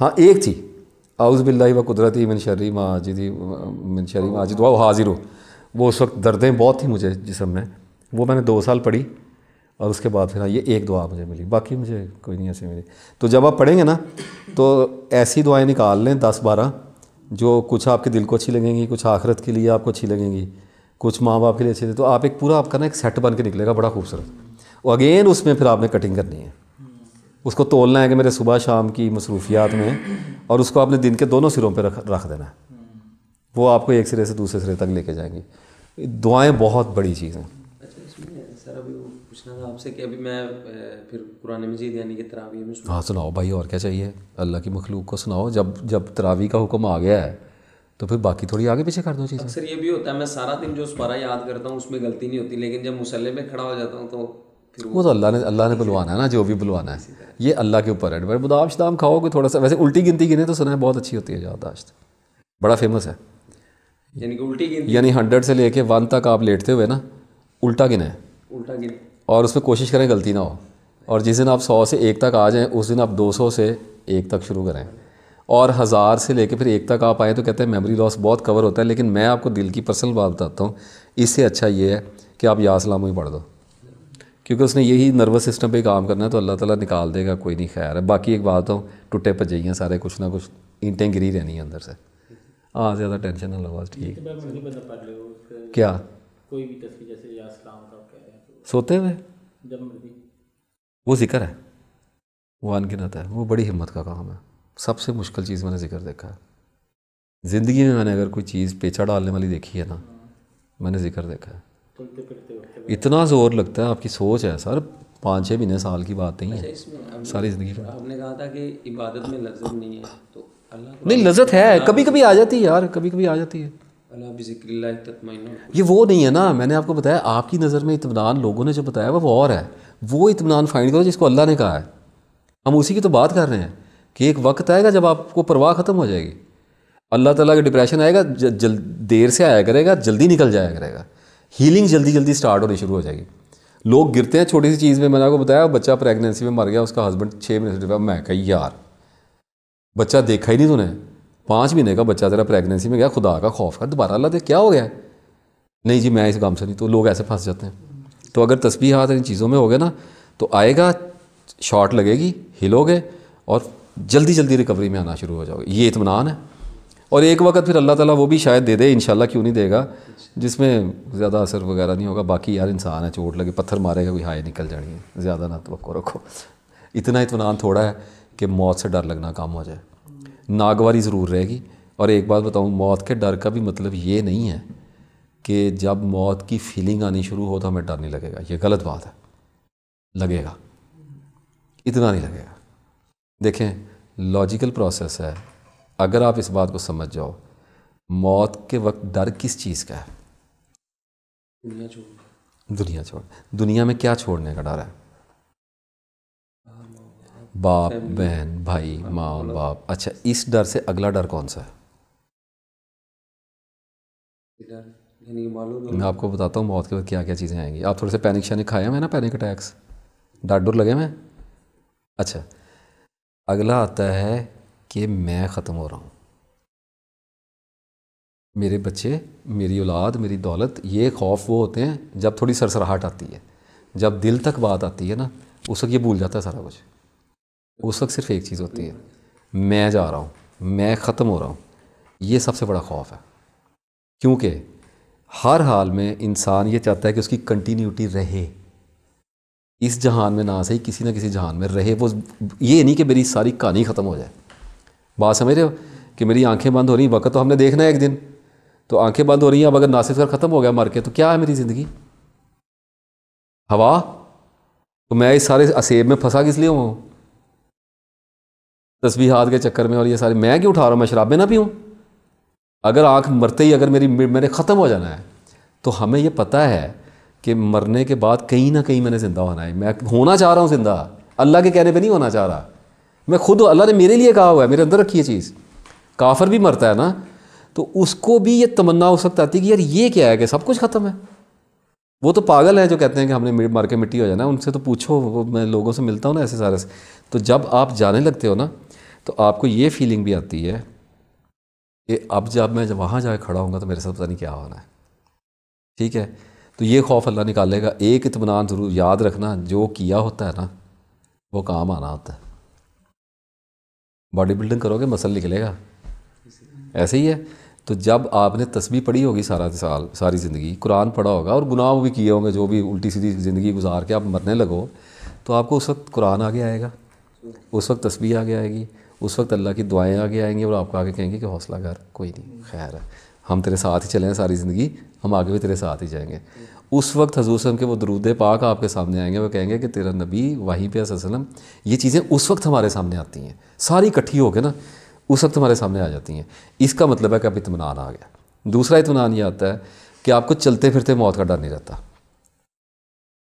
हाँ एक थी आउज़ बिल्ला व कुदरती मिन शरीम माजिदी मिन शरी माजिद व हाजिर हो वो उस वक्त दर्दें बहुत थी मुझे जिसम में वो मैंने दो साल पढ़ी और उसके बाद फिर हाँ, ये एक दुआ मुझे मिली बाकी मुझे कोई नहीं ऐसी मिली तो जब आप पढ़ेंगे ना तो ऐसी दुआएं निकाल लें दस बारह जो कुछ आपके दिल को अच्छी लगेंगी कुछ आखरत के लिए आपको अच्छी लगेंगी कुछ माँ बाप के लिए अच्छी लगे तो आप एक पूरा आपका ना एक सेट बन के निकलेगा बड़ा खूबसूरत और अगेन उसमें फिर आपने कटिंग करनी है उसको तोलना है कि मेरे सुबह शाम की मसरूफियात में और उसको आपने दिन के दोनों सिरों पर रख रख देना है वो आपको एक सिरे से दूसरे सिरे तक लेके जाएंगी दुआएं बहुत बड़ी चीज़ हैं पूछना था आपसे कि अभी मैं फिर कुरान मजीद यानी कि तरावी में हाँ सुनाओ भाई और क्या चाहिए अल्लाह की मखलूक को सुनाओ जब जब तरावी का हुक्म आ गया है तो फिर बाकी थोड़ी आगे पीछे कर दो चीज़ सर ये भी होता है मैं सारा दिन जो सारा याद करता हूँ उसमें गलती नहीं होती लेकिन जब मुसल्ले में खड़ा हो जाता हूँ तो वो तो अल्लाह ने अल्लाह ने बुलवाना है ना जो भी बुलवाना है ये अल्लाह के ऊपर है बट शाम खाओ कोई थोड़ा सा वैसे उल्टी गिनती गिने तो सुना है बहुत अच्छी होती है यादाश्त बड़ा फेमस है यानी कि उल्टी गिनती यानी हंड्रेड से लेके वन तक आप लेटते हुए ना उल्टा गिने उल्टा गिने और उसमें कोशिश करें गलती ना हो और जिस दिन आप सौ से एक तक आ जाएँ उस दिन आप दो सौ से एक तक शुरू करें और हज़ार से लेकर फिर एक तक आप आएँ तो कहते हैं मेमोरी लॉस बहुत कवर होता है लेकिन मैं आपको दिल की पर्सनल बात बताता हूँ इससे अच्छा ये है कि आप यासलाम ही पढ़ दो क्योंकि उसने यही नर्वस सिस्टम ही काम करना है तो अल्लाह ताला निकाल देगा कोई नहीं खैर है बाकी एक बात हो टूटे पजइयाँ सारे कुछ ना कुछ ईंटें गिरी रहनी है अंदर से हाँ ज़्यादा टेंशन ना लगा ठीक ठीक क्या कोई भी तस्वीर जैसे यासलाम का सोते हुए वो जिक्र है वो अनगिनत है वो बड़ी हिम्मत का काम है सबसे मुश्किल चीज़ मैंने जिक्र देखा है ज़िंदगी में मैंने अगर कोई चीज़ पेचा डालने वाली देखी है ना मैंने जिक्र देखा है इतना ज़ोर लगता है आपकी सोच है सर पाँच छः महीने साल की बात नहीं है अच्छा, सारी ज़िंदगी में आपने कहा था कि इबादत में लज्जत नहीं है तो नहीं लज्जत है कभी कभी आ जाती है यार कभी कभी आ जाती है ये वो नहीं है ना मैंने आपको बताया आपकी नज़र में इतमान लोगों ने जो बताया वो और है वो इतमान फाइंड करो जिसको अल्लाह ने कहा है हम उसी की तो बात कर रहे हैं कि एक वक्त आएगा जब आपको परवाह ख़त्म हो जाएगी अल्लाह ताला का डिप्रेशन आएगा जल, देर से आया करेगा जल्दी निकल जाया करेगा हीलिंग जल्दी जल्दी स्टार्ट होनी शुरू हो जाएगी लोग गिरते हैं छोटी सी चीज़ में मैंने आपको बताया बच्चा प्रेगनेंसी में मर गया उसका हस्बैंड छः महीने से मैं कही यार बच्चा देखा ही नहीं तूने पाँच महीने का बच्चा ज़रा प्रेगनेंसी में गया खुदा का खौफ का दोबारा अल्लाह दे क्या हो गया नहीं जी मैं इस काम से नहीं तो लोग ऐसे फंस जाते हैं तो अगर तस्वीर हाथ इन चीज़ों में हो गए ना तो आएगा शॉर्ट लगेगी हिलोगे और जल्दी जल्दी रिकवरी में आना शुरू हो जाओगे ये इतमान है और एक वक्त फिर अल्लाह ताला वो भी शायद दे दे इन क्यों नहीं देगा जिसमें ज़्यादा असर वगैरह नहीं होगा बाकी यार इंसान है चोट लगे पत्थर मारेगा कोई हाई निकल जानी है ज़्यादा ना तो रखो इतना इतमान थोड़ा है कि मौत से डर लगना काम हो जाए नागवारी ज़रूर रहेगी और एक बात बताऊँ मौत के डर का भी मतलब ये नहीं है कि जब मौत की फीलिंग आनी शुरू हो तो हमें डर नहीं लगेगा ये गलत बात है लगेगा इतना नहीं लगेगा देखें लॉजिकल प्रोसेस है अगर आप इस बात को समझ जाओ मौत के वक्त डर किस चीज़ का है दुनिया छोड़ दुनिया छोड़ दुनिया में क्या छोड़ने का डर है बाप बहन भाई हाँ, माँ बाप अच्छा इस डर से अगला डर कौन सा है मैं आपको बताता हूँ मौत के बाद क्या क्या चीज़ें आएंगी आप थोड़े से पैनिक शैनिक खाए मैं ना पैनिक अटैक्स डर डुर लगे मैं अच्छा अगला आता है कि मैं ख़त्म हो रहा हूँ मेरे बच्चे मेरी औलाद मेरी दौलत ये खौफ वो होते हैं जब थोड़ी सरसराहट आती है जब दिल तक बात आती है ना उस वक्त ये भूल जाता है सारा कुछ उस वक्त सिर्फ एक चीज़ होती है मैं जा रहा हूँ मैं ख़त्म हो रहा हूँ ये सबसे बड़ा खौफ है क्योंकि हर हाल में इंसान ये चाहता है कि उसकी कंटिन्यूटी रहे इस जहान में ना सही किसी ना किसी जहान में रहे वो ये नहीं कि मेरी सारी कहानी ख़त्म हो जाए बात समझ रहे हो कि मेरी आंखें बंद हो रही वक्त तो हमने देखना है एक दिन तो आंखें बंद हो रही हैं अब अगर नासिर सर ख़त्म हो गया मर के तो क्या है मेरी ज़िंदगी हवा तो मैं इस सारे असेब में फंसा किस लिए हुआ हूँ तस्वीहात के चक्कर में और ये सारे मैं क्यों उठा रहा हूँ मैं शराबे ना पीऊँ अगर आँख मरते ही अगर मेरी मैंने ख़त्म हो जाना है तो हमें यह पता है कि मरने के बाद कहीं ना कहीं मैंने ज़िंदा होना है मैं होना चाह रहा हूँ ज़िंदा अल्लाह के कहने पर नहीं होना चाह रहा मैं खुद अल्लाह ने मेरे लिए कहा हुआ है मेरे अंदर रखी है चीज़ काफर भी मरता है ना तो उसको भी ये तमन्ना उस वक्त आती है कि यार ये क्या है कि सब कुछ ख़त्म है वो तो पागल है जो कहते हैं कि हमने मर के मिट्टी हो जाना है उनसे तो पूछो मैं लोगों से मिलता हूँ ना ऐसे सारे से तो जब आप जाने लगते हो ना तो आपको ये फीलिंग भी आती है कि अब जब मैं वहाँ जाके खड़ा होऊंगा तो मेरे साथ पता नहीं क्या होना है ठीक है तो ये खौफ अल्लाह निकालेगा एक इतमान ज़रूर याद रखना जो किया होता है ना वो काम आना होता है बॉडी बिल्डिंग करोगे मसल निकलेगा ऐसे ही है तो जब आपने तस्वीर पढ़ी होगी सारा साल सारी ज़िंदगी कुरान पढ़ा होगा और गुनाह भी किए होंगे जो भी उल्टी सीधी ज़िंदगी गुजार के आप मरने लगो तो आपको उस वक्त कुरान आगे आएगा उस वक्त तस्वीर आगे आएगी उस वक्त अल्लाह की दुआएं आगे आएंगी और आपको आगे कहेंगे कि हौसला कर कोई नहीं खैर है हम तेरे साथ ही चले हैं सारी ज़िंदगी हम आगे भी तेरे साथ ही जाएंगे उस वक्त हजूसम के वो दरूद पाक आपके सामने आएंगे वो कहेंगे कि तेरा नबी वहीं पे ये चीज़ें उस वक्त हमारे सामने आती हैं सारी इकट्ठी होकर ना उस वक्त हमारे सामने आ जाती हैं इसका मतलब है कि अब इतमान आ गया दूसरा इतमान ये आता है कि आपको चलते फिरते मौत का डर नहीं रहता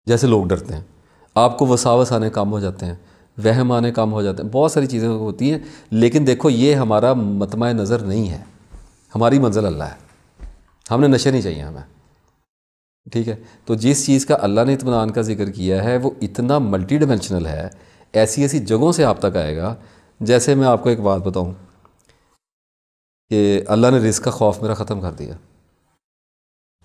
जैसे लोग डरते हैं आपको वसावस आने काम हो जाते हैं आने काम हो जाते हैं बहुत सारी चीज़ें होती हैं लेकिन देखो ये हमारा मतम नज़र नहीं है हमारी मंजिल अल्लाह है हमने नशे नहीं चाहिए हमें ठीक है तो जिस चीज़ का अल्लाह ने इतमान का जिक्र किया है वो इतना मल्टी डिमेंशनल है ऐसी ऐसी जगहों से आप तक आएगा जैसे मैं आपको एक बात बताऊं कि अल्लाह ने रिस्क का खौफ मेरा ख़त्म कर दिया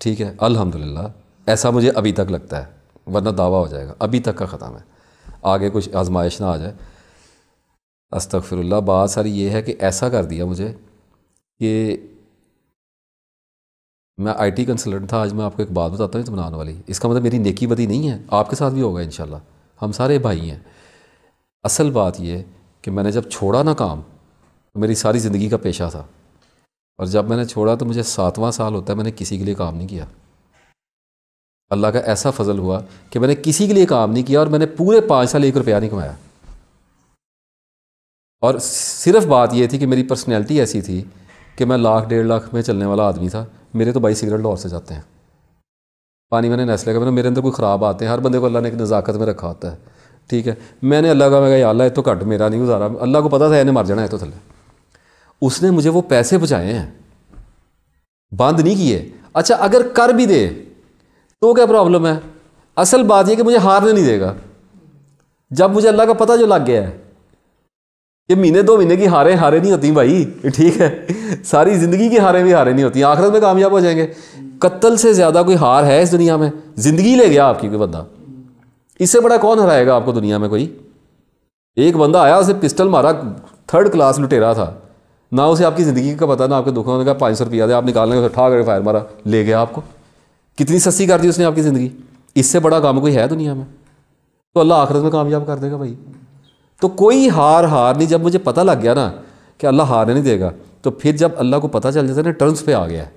ठीक है अल्हम्दुलिल्लाह ऐसा मुझे अभी तक लगता है वरना दावा हो जाएगा अभी तक का ख़त्म है आगे कुछ आजमाइश ना आ जाए अस्तफ़िरल्ला बात सारी ये है कि ऐसा कर दिया मुझे कि मैं आईटी कंसल्टेंट था आज मैं आपको एक बात बताता हूँ इतमान वाली इसका मतलब मेरी नेकी बदी नहीं है आपके साथ भी होगा इन हम सारे भाई हैं असल बात यह कि मैंने जब छोड़ा ना काम तो मेरी सारी ज़िंदगी का पेशा था और जब मैंने छोड़ा तो मुझे सातवां साल होता है मैंने किसी के लिए काम नहीं किया अल्लाह का ऐसा फजल हुआ कि मैंने किसी के लिए काम नहीं किया और मैंने पूरे पाँच साल एक रुपया नहीं कमाया और सिर्फ बात यह थी कि मेरी पर्सनैलिटी ऐसी थी कि मैं लाख डेढ़ लाख में चलने वाला आदमी था मेरे तो बाई सिगरेट लाहौर से जाते हैं पानी मैंने नस्ल का मैंने मेरे अंदर कोई ख़राब आते हैं हर बंदे को अल्लाह ने एक नज़ाकत में रखा होता है ठीक है मैंने अल्लाह का मैं कहा अल्लाह तो घट मेरा नहीं गुजारा अल्लाह को पता था इन्हें मर जाना है तो थले उसने मुझे वो पैसे बचाए हैं बंद नहीं किए अच्छा अगर कर भी दे तो क्या प्रॉब्लम है असल बात यह कि मुझे हारने नहीं देगा जब मुझे अल्लाह का पता जो लग गया है ये महीने दो महीने की हारें हारें नहीं होती भाई ठीक है सारी ज़िंदगी की हारें भी हारें नहीं होती आखिरत में कामयाब हो जाएंगे कत्ल से ज़्यादा कोई हार है इस दुनिया में ज़िंदगी ले गया आपकी कोई बंदा इससे बड़ा कौन हराएगा आपको दुनिया में कोई एक बंदा आया उसे पिस्टल मारा थर्ड क्लास लुटेरा था ना उसे आपकी ज़िंदगी का पता ना आपके दुखों ने कहा पाँच सौ रुपया दे आप निकालने का उठा कर फायर मारा ले गया आपको कितनी सस्ती कर दी उसने आपकी ज़िंदगी इससे बड़ा काम कोई है दुनिया में तो अल्लाह आखिरत में कामयाब कर देगा भाई तो कोई हार हार नहीं जब मुझे पता लग गया ना कि अल्लाह हार नहीं देगा तो फिर जब अल्लाह को पता चल जाता है ना टर्म्स पे आ गया है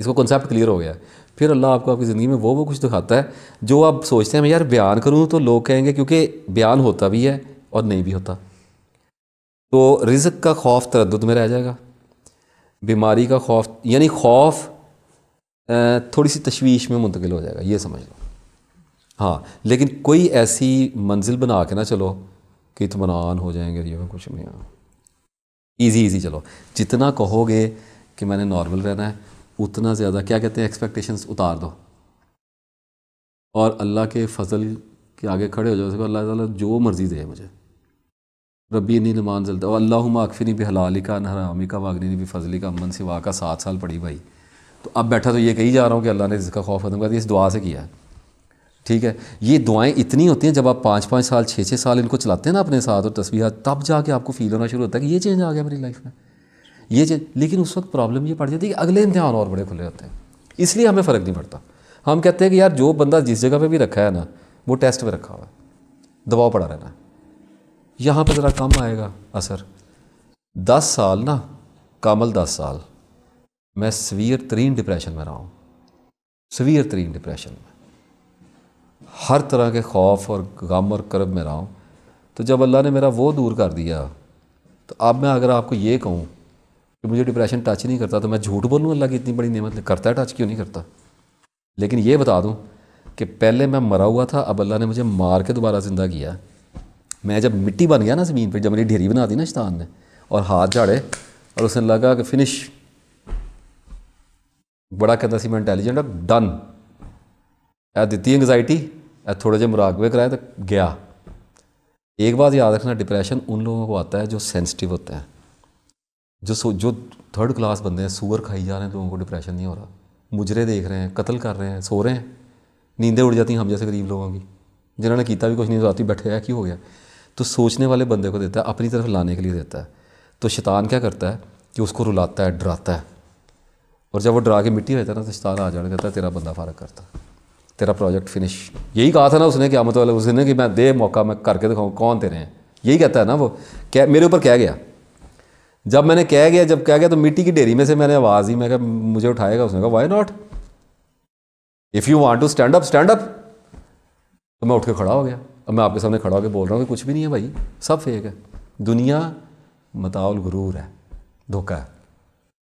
इसको कॉन्सेप्ट क्लियर हो गया फिर अल्लाह आपको आपकी ज़िंदगी में वो वो कुछ दिखाता है जो आप सोचते हैं मैं यार बयान करूँ तो लोग कहेंगे क्योंकि बयान होता भी है और नहीं भी होता तो रिज़ का खौफ तरद में रह जाएगा बीमारी का खौफ यानी खौफ थोड़ी सी तशवीश में मुंतकिल हो जाएगा ये समझ लो हाँ लेकिन कोई ऐसी मंजिल बना के ना चलो कि इतमान हो जाएंगे ये कुछ नहीं ईजी ईजी चलो जितना कहोगे कि मैंने नॉर्मल रहना है उतना ज़्यादा क्या कहते हैं एक्सपेक्टेशंस उतार दो और अल्लाह के फजल के आगे खड़े हो जाओ अल्लाह ताली जो मर्ज़ी दे मुझे रबी नहीं नमान जलता और अल्लाह मकफ़ी भी हलाली का नहरामी का वागनी भी फजली का अमन सिवा का सात साल पड़ी भाई तो अब बैठा तो ये कही जा रहा हूँ कि अल्लाह ने जिसका खौफ ख़त्म कर दिया इस दुआ से किया है ठीक है ये दुआएं इतनी होती हैं जब आप पाँच पाँच साल छः छः साल इनको चलाते हैं ना अपने साथ और तस्वीर तब जाके आपको फील होना शुरू होता है कि ये चेंज आ गया मेरी लाइफ में ये चेंज लेकिन उस वक्त प्रॉब्लम ये पड़ जाती है कि अगले इम्तहान और बड़े खुले होते हैं इसलिए हमें फ़र्क नहीं पड़ता हम कहते हैं कि यार जो बंदा जिस जगह पर भी रखा है ना वो टेस्ट पर रखा हुआ है दबाव पड़ा रहना है यहाँ पर ज़रा कम आएगा असर दस साल ना कामल दस साल मैं सवीर तरीन डिप्रेशन में रहा हूँ सवीर तरीन डिप्रेशन में हर तरह के खौफ और गम और करब में रहा हूँ तो जब अल्लाह ने मेरा वो दूर कर दिया तो अब मैं अगर आपको ये कहूँ कि मुझे डिप्रेशन टच नहीं करता तो मैं झूठ बोलूँ अल्लाह की इतनी बड़ी नियमत करता है टच क्यों नहीं करता लेकिन ये बता दूँ कि पहले मैं मरा हुआ था अब अल्लाह ने मुझे मार के दोबारा ज़िंदा किया मैं जब मिट्टी बन गया ना ज़मीन पर जब मेरी ढेरी बना दी ना शान ने और हाथ झाड़े और उसने लगा कि फ़िनिश बड़ा कहता ਸੀ ਮੈਂ ਇੰਟੈਲੀਜੈਂਟ डन ਡਨ दिती ਦਿੱਤੀ एंजाइटी ਇਹ थोड़े जे मुराकबे कराए तो गया एक बात याद रखना डिप्रेशन उन लोगों को आता है जो सेंसिटिव होता है जो सो जो थर्ड क्लास बंदे हैं सुअर खाई जा रहे हैं तो उनको डिप्रेशन नहीं हो रहा मुजरे देख रहे हैं कतल कर रहे हैं सो रहे हैं नींदें उड़ जाती हैं हम जैसे गरीब लोगों की जिन्होंने किया भी कुछ नहीं रात बैठे है कि हो गया तो सोचने वाले बंदे को देता है अपनी तरफ लाने के लिए देता है तो शैतान क्या करता है कि उसको रुलाता है डराता है और जब वो डरा के मिट्टी रहता ना तो शतान आ जाने है तेरा बंदा फारक करता तेरा प्रोजेक्ट फिनिश यही कहा था ना उसने क्या मतलब उसने ना कि मैं दे मौका मैं करके दिखाऊँ कौन तेरे हैं यही कहता है ना वो क्या मेरे ऊपर कह गया जब मैंने कह गया जब कह गया तो मिट्टी की डेरी में से मैंने आवाज़ ही मैं कहा मुझे उठाएगा उसने कहा why not if you want to stand up stand up तो मैं उठ के खड़ा हो गया अब मैं आपके सामने खड़ा होकर बोल रहा हूँ कि कुछ भी नहीं है भाई सब फेक है दुनिया मताउल गुरूर है धोखा है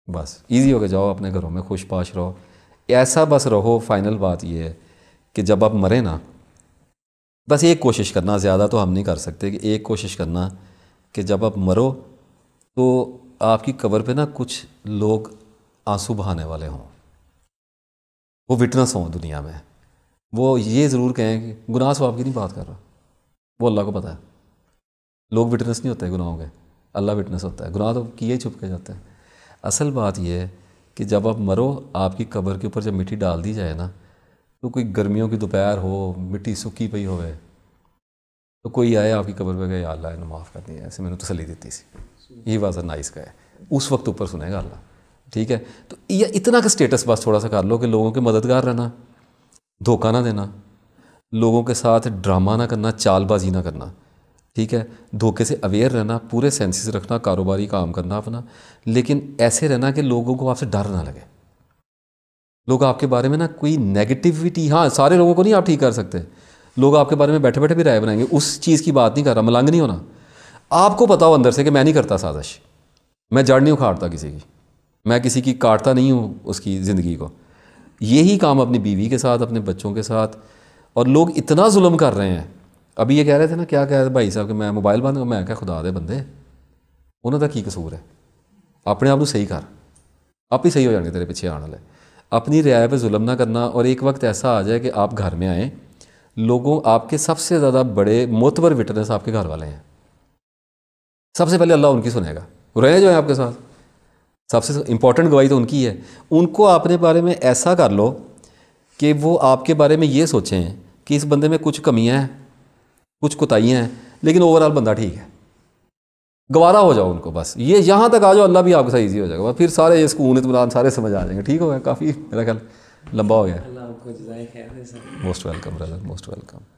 बस इजी हो गया जाओ अपने घरों में खुश पाश रहो ऐसा बस रहो फाइनल बात ये है कि जब आप मरें ना बस एक कोशिश करना ज़्यादा तो हम नहीं कर सकते कि एक कोशिश करना कि जब आप मरो तो आपकी कबर पे ना कुछ लोग आंसू बहाने वाले हों वो विटनेस हों दुनिया में वो ये ज़रूर कहें कि गुनाह सो तो आपकी नहीं बात कर रहा वो अल्लाह को पता है लोग विटनेस नहीं होते गुनाहों के अल्लाह विटनेस होता है गुनाह तो किए छुप के जाते हैं असल बात यह है कि जब आप मरो आपकी कब्र के ऊपर जब मिट्टी डाल दी जाए ना तो कोई गर्मियों की दोपहर हो मिट्टी सूखी पई हो तो कोई आए आपकी कब्र पर गए अल्लाह इन्हें माफ़ कर दिया ऐसे मैंने तसली दी सी यही वाज नाइस का है उस वक्त ऊपर सुनेगा अल्लाह ठीक है तो यह इतना का स्टेटस बस थोड़ा सा कर लो कि लोगों के मददगार रहना धोखा ना देना लोगों के साथ ड्रामा ना करना चालबाजी ना करना ठीक है धोखे से अवेयर रहना पूरे सेंसेस रखना कारोबारी काम करना अपना लेकिन ऐसे रहना कि लोगों को आपसे डर ना लगे लोग आपके बारे में ना कोई नेगेटिविटी हाँ सारे लोगों को नहीं आप ठीक कर सकते लोग आपके बारे में बैठे बैठे भी राय बनाएंगे उस चीज़ की बात नहीं कर रहा मलंग नहीं होना आपको पता हो अंदर से कि मैं नहीं करता साजिश मैं जड़ नहीं उखाड़ता किसी की मैं किसी की काटता नहीं हूँ उसकी ज़िंदगी को यही काम अपनी बीवी के साथ अपने बच्चों के साथ और लोग इतना जुल्म कर रहे हैं अभी ये कह रहे थे ना क्या कह रहे थे भाई साहब कि मैं मोबाइल बंद मैं क्या खुदा दे बंदे उन्होंने तो की कसूर है अपने आप को सही कर आप ही सही हो जाएंगे तेरे पीछे आने वाले अपनी रियाय पर जुलम ना करना और एक वक्त ऐसा आ जाए कि आप घर में आएँ लोगों आपके सबसे ज़्यादा बड़े मोतबर विटनेस आपके घर वाले हैं सबसे पहले अल्लाह उनकी सुनेगा रहे जो है आपके साथ सबसे इंपॉर्टेंट गवाही तो उनकी है उनको अपने बारे में ऐसा कर लो कि वो आपके बारे में ये सोचें कि इस बंदे में कुछ कमियाँ हैं कुछ कोताहियाँ हैं लेकिन ओवरऑल बंदा ठीक है गवारा हो जाओ उनको बस ये यहाँ तक आ जाओ अल्लाह भी आपके साथ ईजी हो जाएगा फिर सारे ये सुकून इतमान सारे समझ आ जाएंगे ठीक हो गया काफ़ी मेरा ख्याल लंबा हो गया मोस्ट वेलकम मोस्ट वेलकम